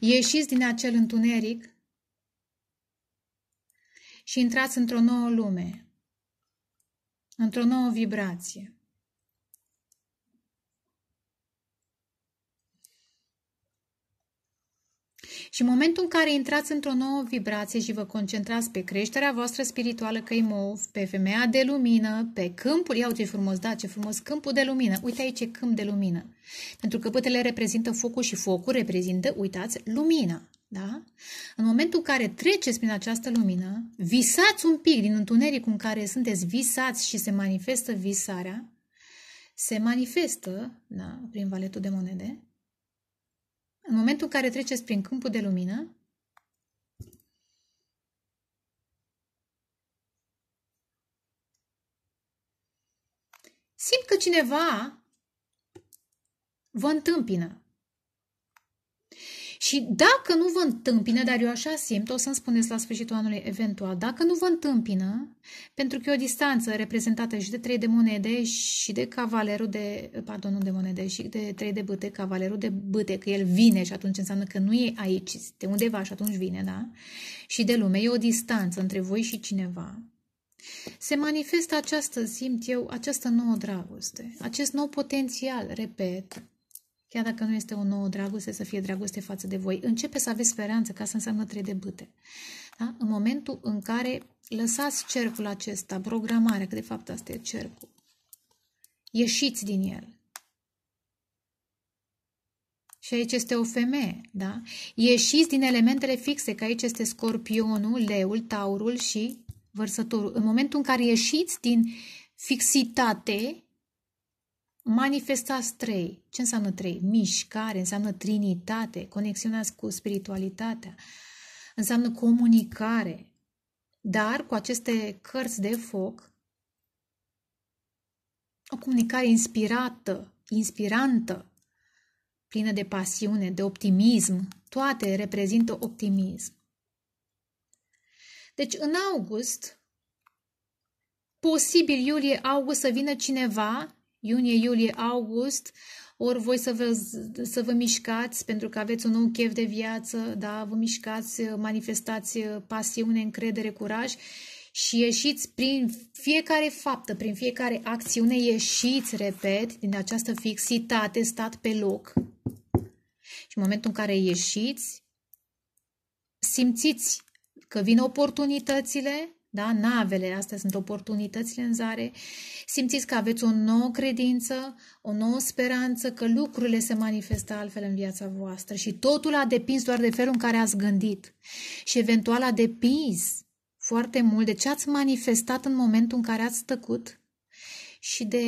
Ieșiți din acel întuneric și intrați într-o nouă lume, într-o nouă vibrație. Și în momentul în care intrați într-o nouă vibrație și vă concentrați pe creșterea voastră spirituală mov, pe femeia de lumină, pe câmpul, iau ce frumos, da, ce frumos, câmpul de lumină. Uite aici ce câmp de lumină. Pentru că pătele reprezintă focul și focul reprezintă, uitați, lumină, Da? În momentul în care treceți prin această lumină, visați un pic din întunericul în care sunteți visați și se manifestă visarea, se manifestă da, prin valetul de monede, în momentul în care treceți prin câmpul de lumină, simt că cineva vă întâmpină. Și dacă nu vă întâmpină, dar eu așa simt, o să-mi spuneți la sfârșitul anului eventual, dacă nu vă întâmpină, pentru că e o distanță reprezentată și de trei de monede și de cavalerul de, pardon, nu de monede, și de trei de băte, cavalerul de băte, că el vine și atunci înseamnă că nu e aici, este undeva și atunci vine, da? Și de lume, e o distanță între voi și cineva. Se manifestă această, simt eu, această nouă dragoste, acest nou potențial, repet, Chiar dacă nu este o nouă dragoste, să fie dragoste față de voi. Începe să aveți speranță, ca să înseamnă trei de bâte. Da? În momentul în care lăsați cercul acesta, programarea, că de fapt asta e cercul, ieșiți din el. Și aici este o femeie, da? Ieșiți din elementele fixe, că aici este scorpionul, leul, taurul și vărsătorul. În momentul în care ieșiți din fixitate, Manifestați trei. Ce înseamnă trei? Mișcare, înseamnă trinitate, conexiunea cu spiritualitatea, înseamnă comunicare. Dar cu aceste cărți de foc, o comunicare inspirată, inspirantă, plină de pasiune, de optimism, toate reprezintă optimism. Deci în august, posibil iulie-august să vină cineva iunie, iulie, august, ori voi să vă, să vă mișcați pentru că aveți un nou chef de viață, da? vă mișcați, manifestați pasiune, încredere, curaj și ieșiți prin fiecare faptă, prin fiecare acțiune, ieșiți, repet, din această fixitate, stat pe loc. Și în momentul în care ieșiți, simțiți că vin oportunitățile, da? navele, astea sunt oportunitățile în zare, simțiți că aveți o nouă credință, o nouă speranță, că lucrurile se manifestă altfel în viața voastră și totul a depins doar de felul în care ați gândit și eventual a depins foarte mult de ce ați manifestat în momentul în care ați tăcut și de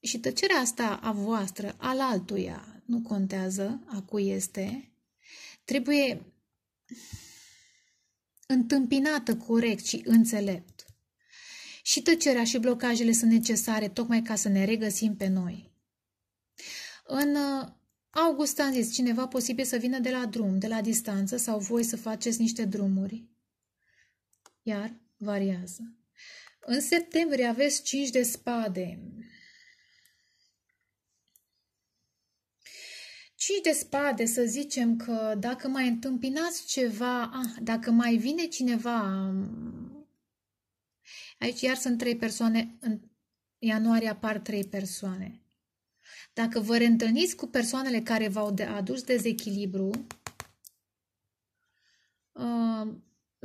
și tăcerea asta a voastră, al altuia, nu contează a cui este, trebuie întâmpinată corect și înțelept. Și tăcerea și blocajele sunt necesare tocmai ca să ne regăsim pe noi. În uh, august am zis, cineva posibil să vină de la drum, de la distanță sau voi să faceți niște drumuri. Iar variază. În septembrie aveți 5 de spade, și de spade, să zicem că dacă mai întâmpinați ceva, ah, dacă mai vine cineva, aici iar sunt trei persoane, în ianuarie apar trei persoane. Dacă vă reîntâlniți cu persoanele care v-au adus dezechilibru, uh,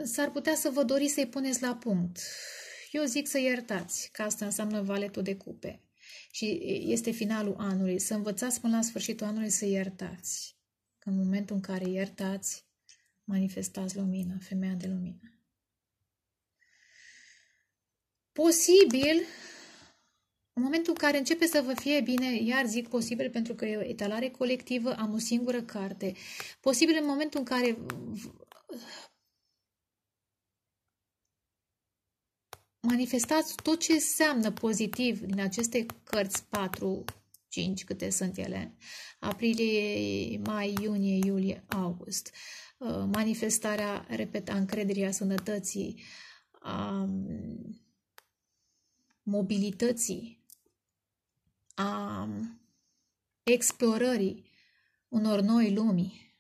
s-ar putea să vă doriți să-i puneți la punct. Eu zic să iertați, că asta înseamnă valetul de cupe și este finalul anului, să învățați până la sfârșitul anului să iertați. Că în momentul în care iertați, manifestați lumina, femeia de lumină. Posibil, în momentul în care începe să vă fie bine, iar zic posibil pentru că e o etalare colectivă, am o singură carte. Posibil în momentul în care manifestați tot ce înseamnă pozitiv din aceste cărți 4, 5, câte sunt ele, aprilie, mai, iunie, iulie, august. Uh, manifestarea, repet, a încrederii, a sănătății, a mm, mobilității, a mm, explorării unor noi lumii,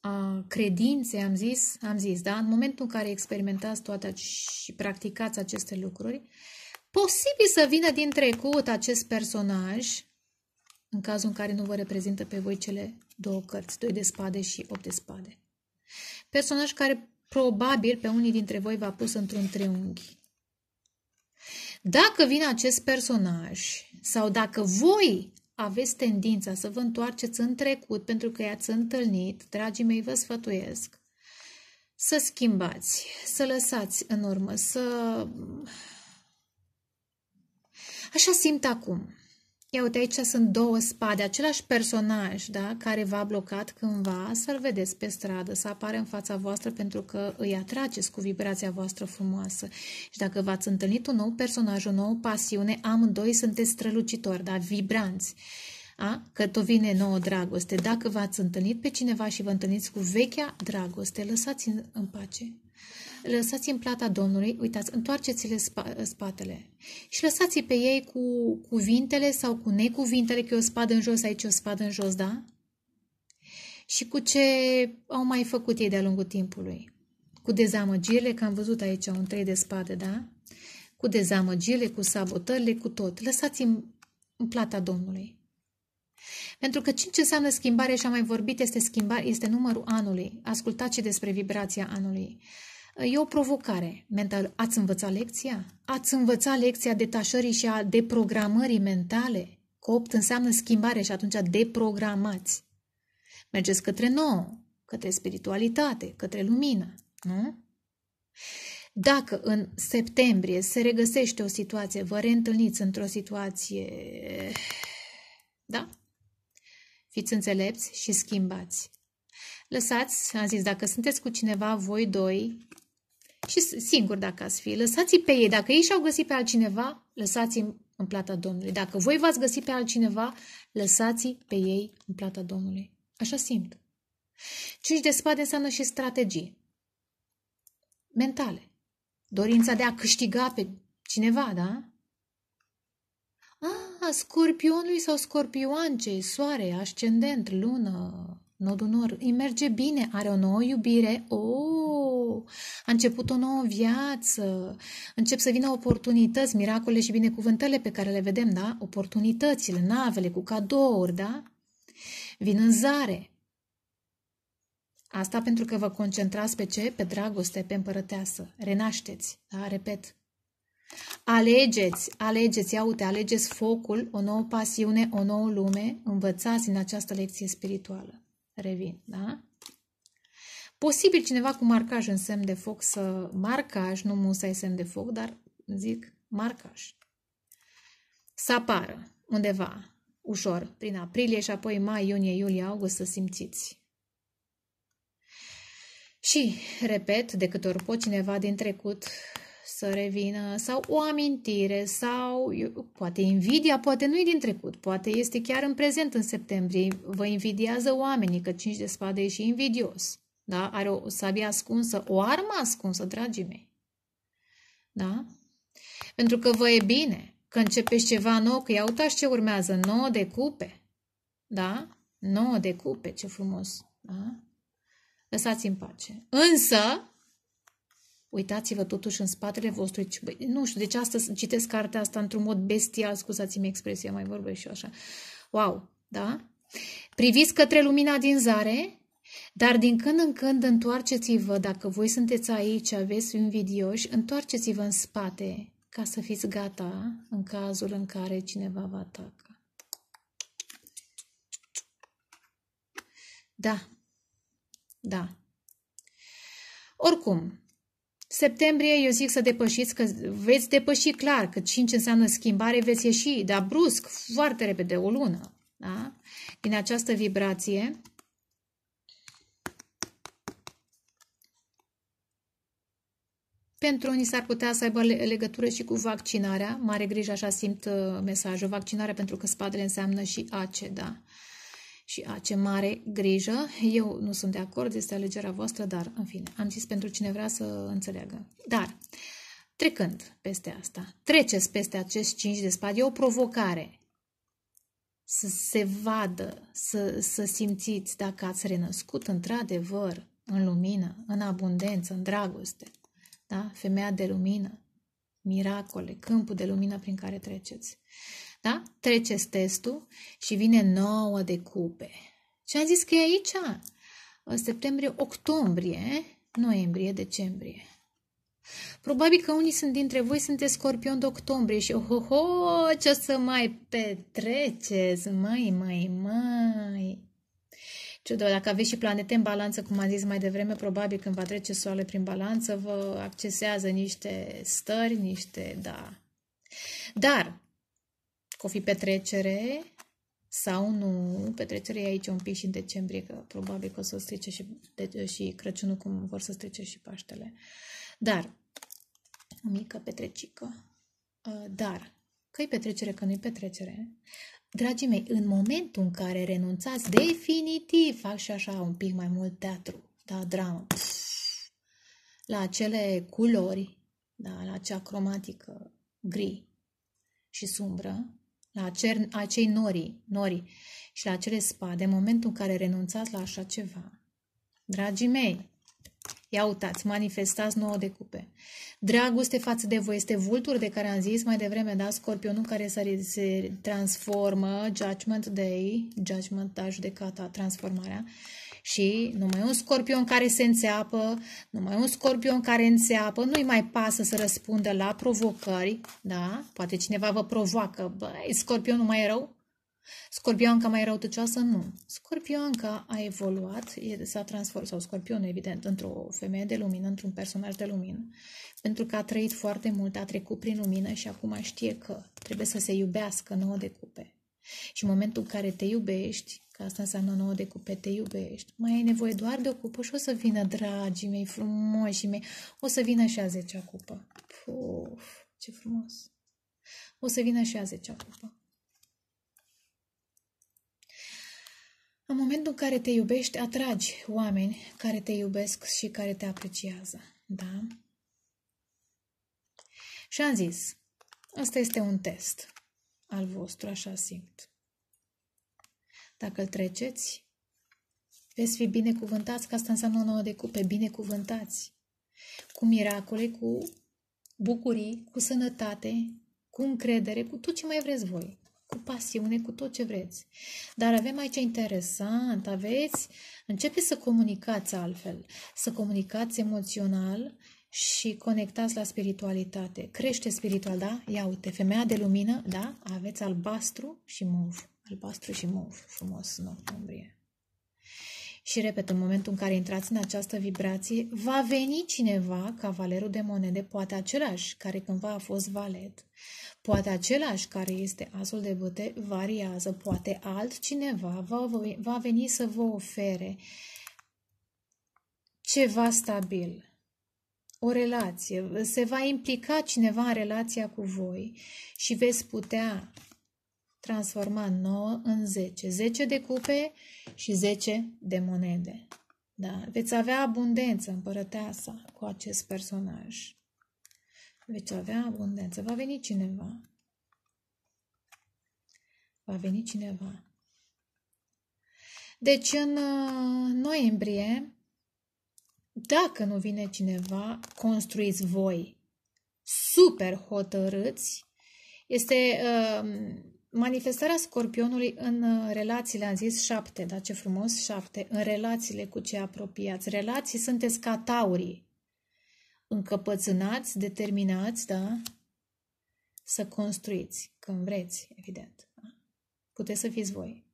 a credinței, am zis, am zis, da? În momentul în care experimentați toate și practicați aceste lucruri, posibil să vină din trecut acest personaj, în cazul în care nu vă reprezintă pe voi cele două cărți, 2 de spade și 8 de spade. Personaj care probabil pe unii dintre voi v-a pus într-un triunghi. Dacă vine acest personaj sau dacă voi aveți tendința să vă întoarceți în trecut pentru că i-ați întâlnit, dragii mei, vă sfătuiesc, să schimbați, să lăsați în urmă, să... Așa simt acum. Ia uite, aici sunt două spade, același personaj da, care v-a blocat cândva, să-l vedeți pe stradă, să apare în fața voastră pentru că îi atrageți cu vibrația voastră frumoasă. Și dacă v-ați întâlnit un nou personaj, o nouă pasiune, amândoi sunteți strălucitori, da, vibranți. A? Că tot vine nouă dragoste. Dacă v-ați întâlnit pe cineva și vă întâlniți cu vechea dragoste, lăsați l în pace lăsați în plata Domnului, uitați, întoarceți-le spa, spatele și lăsați-i pe ei cu cuvintele sau cu necuvintele, că e o spadă în jos, aici o spadă în jos, da? Și cu ce au mai făcut ei de-a lungul timpului. Cu dezamăgirile, că am văzut aici un trei de spade, da? Cu dezamăgirile, cu sabotările, cu tot. lăsați în, în plata Domnului. Pentru că ce înseamnă schimbare și am mai vorbit este schimbare, este numărul anului. Ascultați și despre vibrația anului. E o provocare mentală. Ați învățat lecția? Ați învățat lecția detașării și a deprogramării mentale? Că 8 înseamnă schimbare și atunci deprogramați. Mergeți către nou, către spiritualitate, către lumină, nu? Dacă în septembrie se regăsește o situație, vă reîntâlniți într-o situație, da? Fiți înțelepți și schimbați. Lăsați, am zis, dacă sunteți cu cineva, voi doi, și singur dacă ați fi. Lăsați-i pe ei. Dacă ei și-au găsit pe altcineva, lăsați-i în plata Domnului. Dacă voi v-ați găsit pe altcineva, lăsați-i pe ei în plata Domnului. Așa simt. Cinci de spade înseamnă și strategii mentale. Dorința de a câștiga pe cineva, da? A, ah, scorpionului sau scorpioancei, soare, ascendent, lună, nodul nor, îi merge bine, are o nouă iubire, o, oh, a început o nouă viață, încep să vină oportunități, miracole și binecuvântările pe care le vedem, da? Oportunitățile, navele cu cadouri, da? Vin în zare. Asta pentru că vă concentrați pe ce? Pe dragoste, pe împărăteasă. Renașteți, da? Repet, Alegeți, alegeți, ia uite, alegeți focul, o nouă pasiune, o nouă lume, învățați în această lecție spirituală. Revin, da? Posibil cineva cu marcaj în semn de foc să... Marcaj, nu musai semn de foc, dar zic marcaj. Să apară undeva, ușor, prin aprilie și apoi mai, iunie, iulie, august să simțiți. Și, repet, de câte ori pot cineva din trecut să revină sau o amintire sau poate invidia, poate nu e din trecut, poate este chiar în prezent în septembrie, vă invidiază oamenii că 5 de spade e și invidios. Da? Are o sabie ascunsă, o armă ascunsă, dragii mei. Da? Pentru că vă e bine, că începeți ceva nou, că ia uitați ce urmează, 9 de cupe. Da? 9 de cupe, ce frumos. Da? Lăsați în pace. Însă, Uitați-vă totuși în spatele vostru. Nu știu, deci astăzi citesc cartea asta într-un mod bestial, scuzați-mi expresia, mai vorbesc și eu așa. Wow, da? Priviți către lumina din zare, dar din când în când întoarceți-vă, dacă voi sunteți aici, aveți invidioși, întoarceți-vă în spate ca să fiți gata în cazul în care cineva vă atacă. Da, da. Oricum, Septembrie, eu zic să depășiți, că veți depăși clar, că 5 înseamnă schimbare, veți ieși, dar brusc, foarte repede, o lună, da? din această vibrație. Pentru unii s-ar putea să aibă legătură și cu vaccinarea. Mare grijă, așa simt uh, mesajul. Vaccinarea pentru că spadele înseamnă și ACE, da și a ce mare grijă. Eu nu sunt de acord, este alegerea voastră, dar, în fine, am zis pentru cine vrea să înțeleagă. Dar, trecând peste asta, treceți peste acest 5 de spade, e o provocare să se vadă, să, să simțiți dacă ați renăscut într-adevăr în lumină, în abundență, în dragoste. Da? Femeia de lumină, miracole, câmpul de lumină prin care treceți. Da? Treceți testul și vine nouă de cupe. Ce am zis că e aici? În septembrie, octombrie, noiembrie, decembrie. Probabil că unii sunt dintre voi sunteți scorpion de octombrie și oh oh oh ce o să mai petreceți, mai, mai, mai. Ciudă, dacă aveți și planete în balanță, cum am zis mai devreme, probabil când va trece soarele prin balanță, vă accesează niște stări, niște, da. Dar, că o fi petrecere sau nu. Petrecerea e aici un pic și în decembrie, că probabil că o să strice și, de, și Crăciunul, cum vor să strice și Paștele. Dar, o mică petrecică. Ă, dar, că e petrecere, că nu e petrecere, Dragii mei, în momentul în care renunțați definitiv, fac și așa un pic mai mult teatru, da, dramă, la acele culori, da, la acea cromatică gri și sumbră, la acer, acei nori, nori și la acele spade, în momentul în care renunțați la așa ceva. Dragii mei, ia uitați, manifestați nouă de cupe. Dragoste față de voi este vultur de care am zis mai devreme, da? Scorpionul care se transformă, Judgment Day, Judgment, da, judecata, transformarea, și numai un scorpion care se înțeapă, numai un scorpion care înțeapă, nu-i mai pasă să răspundă la provocări, da? Poate cineva vă provoacă, băi, scorpionul mai e rău? Scorpionca mai rău tăcioasă? Nu. Scorpionca a evoluat, s-a transformat, sau scorpionul, evident, într-o femeie de lumină, într-un personaj de lumină, pentru că a trăit foarte mult, a trecut prin lumină și acum știe că trebuie să se iubească nouă de cupe. Și în momentul în care te iubești, Că asta înseamnă nouă de te iubești. Mai ai nevoie doar de o cupă și o să vină, dragii mei, frumoși mei, o să vină și a zecea cupă. Puf, ce frumos! O să vină și a zecea cupă. În momentul în care te iubești, atragi oameni care te iubesc și care te apreciază. Da? Și am zis, ăsta este un test al vostru, așa simt. Dacă îl treceți, veți fi binecuvântați, că asta înseamnă o nouă de cupe, binecuvântați. Cu miracole, cu bucurii, cu sănătate, cu încredere, cu tot ce mai vreți voi, cu pasiune, cu tot ce vreți. Dar avem aici interesant, aveți, începeți să comunicați altfel, să comunicați emoțional și conectați la spiritualitate. Crește spiritual, da? Ia uite, femeia de lumină, da? Aveți albastru și mov albastru și mov, frumos în octombrie. Și repet, în momentul în care intrați în această vibrație, va veni cineva, cavalerul de monede, poate același care cândva a fost valet, poate același care este asul de băte, variază, poate altcineva va, va veni să vă ofere ceva stabil, o relație, se va implica cineva în relația cu voi și veți putea transforma 9 în 10. 10 de cupe și 10 de monede. Da? Veți avea abundență împărăteasa cu acest personaj. Veți avea abundență. Va veni cineva. Va veni cineva. Deci în uh, noiembrie, dacă nu vine cineva, construiți voi super hotărâți. Este uh, Manifestarea scorpionului în uh, relațiile, am zis șapte, da, ce frumos, șapte, în relațiile cu cei apropiați. Relații sunteți ca taurii, încăpățânați, determinați, da, să construiți când vreți, evident. Da? Puteți să fiți voi.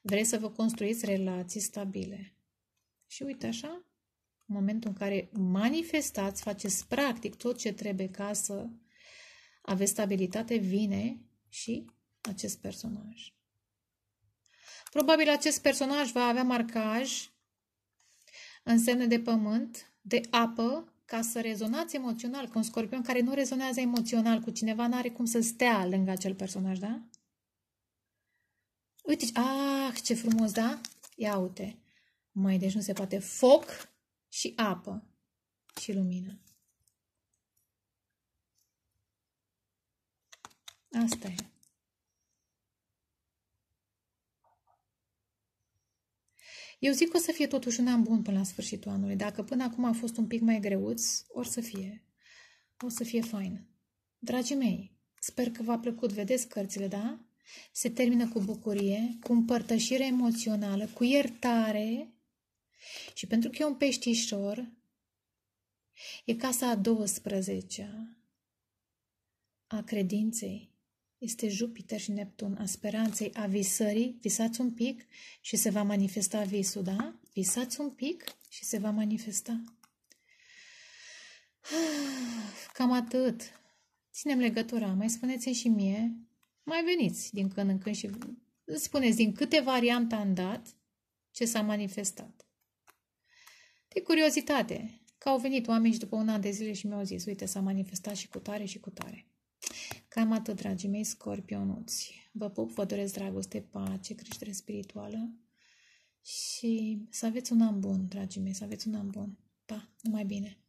Vreți să vă construiți relații stabile. Și uite așa, în momentul în care manifestați, faceți practic tot ce trebuie ca să aveți stabilitate, vine și acest personaj. Probabil acest personaj va avea marcaj în semne de pământ, de apă, ca să rezonați emoțional cu un scorpion care nu rezonează emoțional cu cineva, nu are cum să stea lângă acel personaj, da? Uite, ah, ce frumos, da? Ia uite. Mai deci nu se poate foc și apă și lumină. Asta e. Eu zic că o să fie totuși un an bun până la sfârșitul anului. Dacă până acum a fost un pic mai greuț, or să fie. O să fie fain. Dragii mei, sper că v-a plăcut. Vedeți cărțile, da? Se termină cu bucurie, cu împărtășire emoțională, cu iertare. Și pentru că e un peștișor, e casa a 12-a a credinței este Jupiter și Neptun a speranței, a visării. Visați un pic și se va manifesta visul, da? Visați un pic și se va manifesta. Cam atât. Ținem legătura. Mai spuneți și mie. Mai veniți din când în când și spuneți din câte variante am dat ce s-a manifestat. De curiozitate, că au venit oameni și după un an de zile și mi-au zis, uite, s-a manifestat și cu tare și cu tare. Cam atât, dragii mei scorpionuți. Vă pup, vă doresc dragoste, pace, creștere spirituală și să aveți un an bun, dragii mei, să aveți un an bun. Pa, numai bine!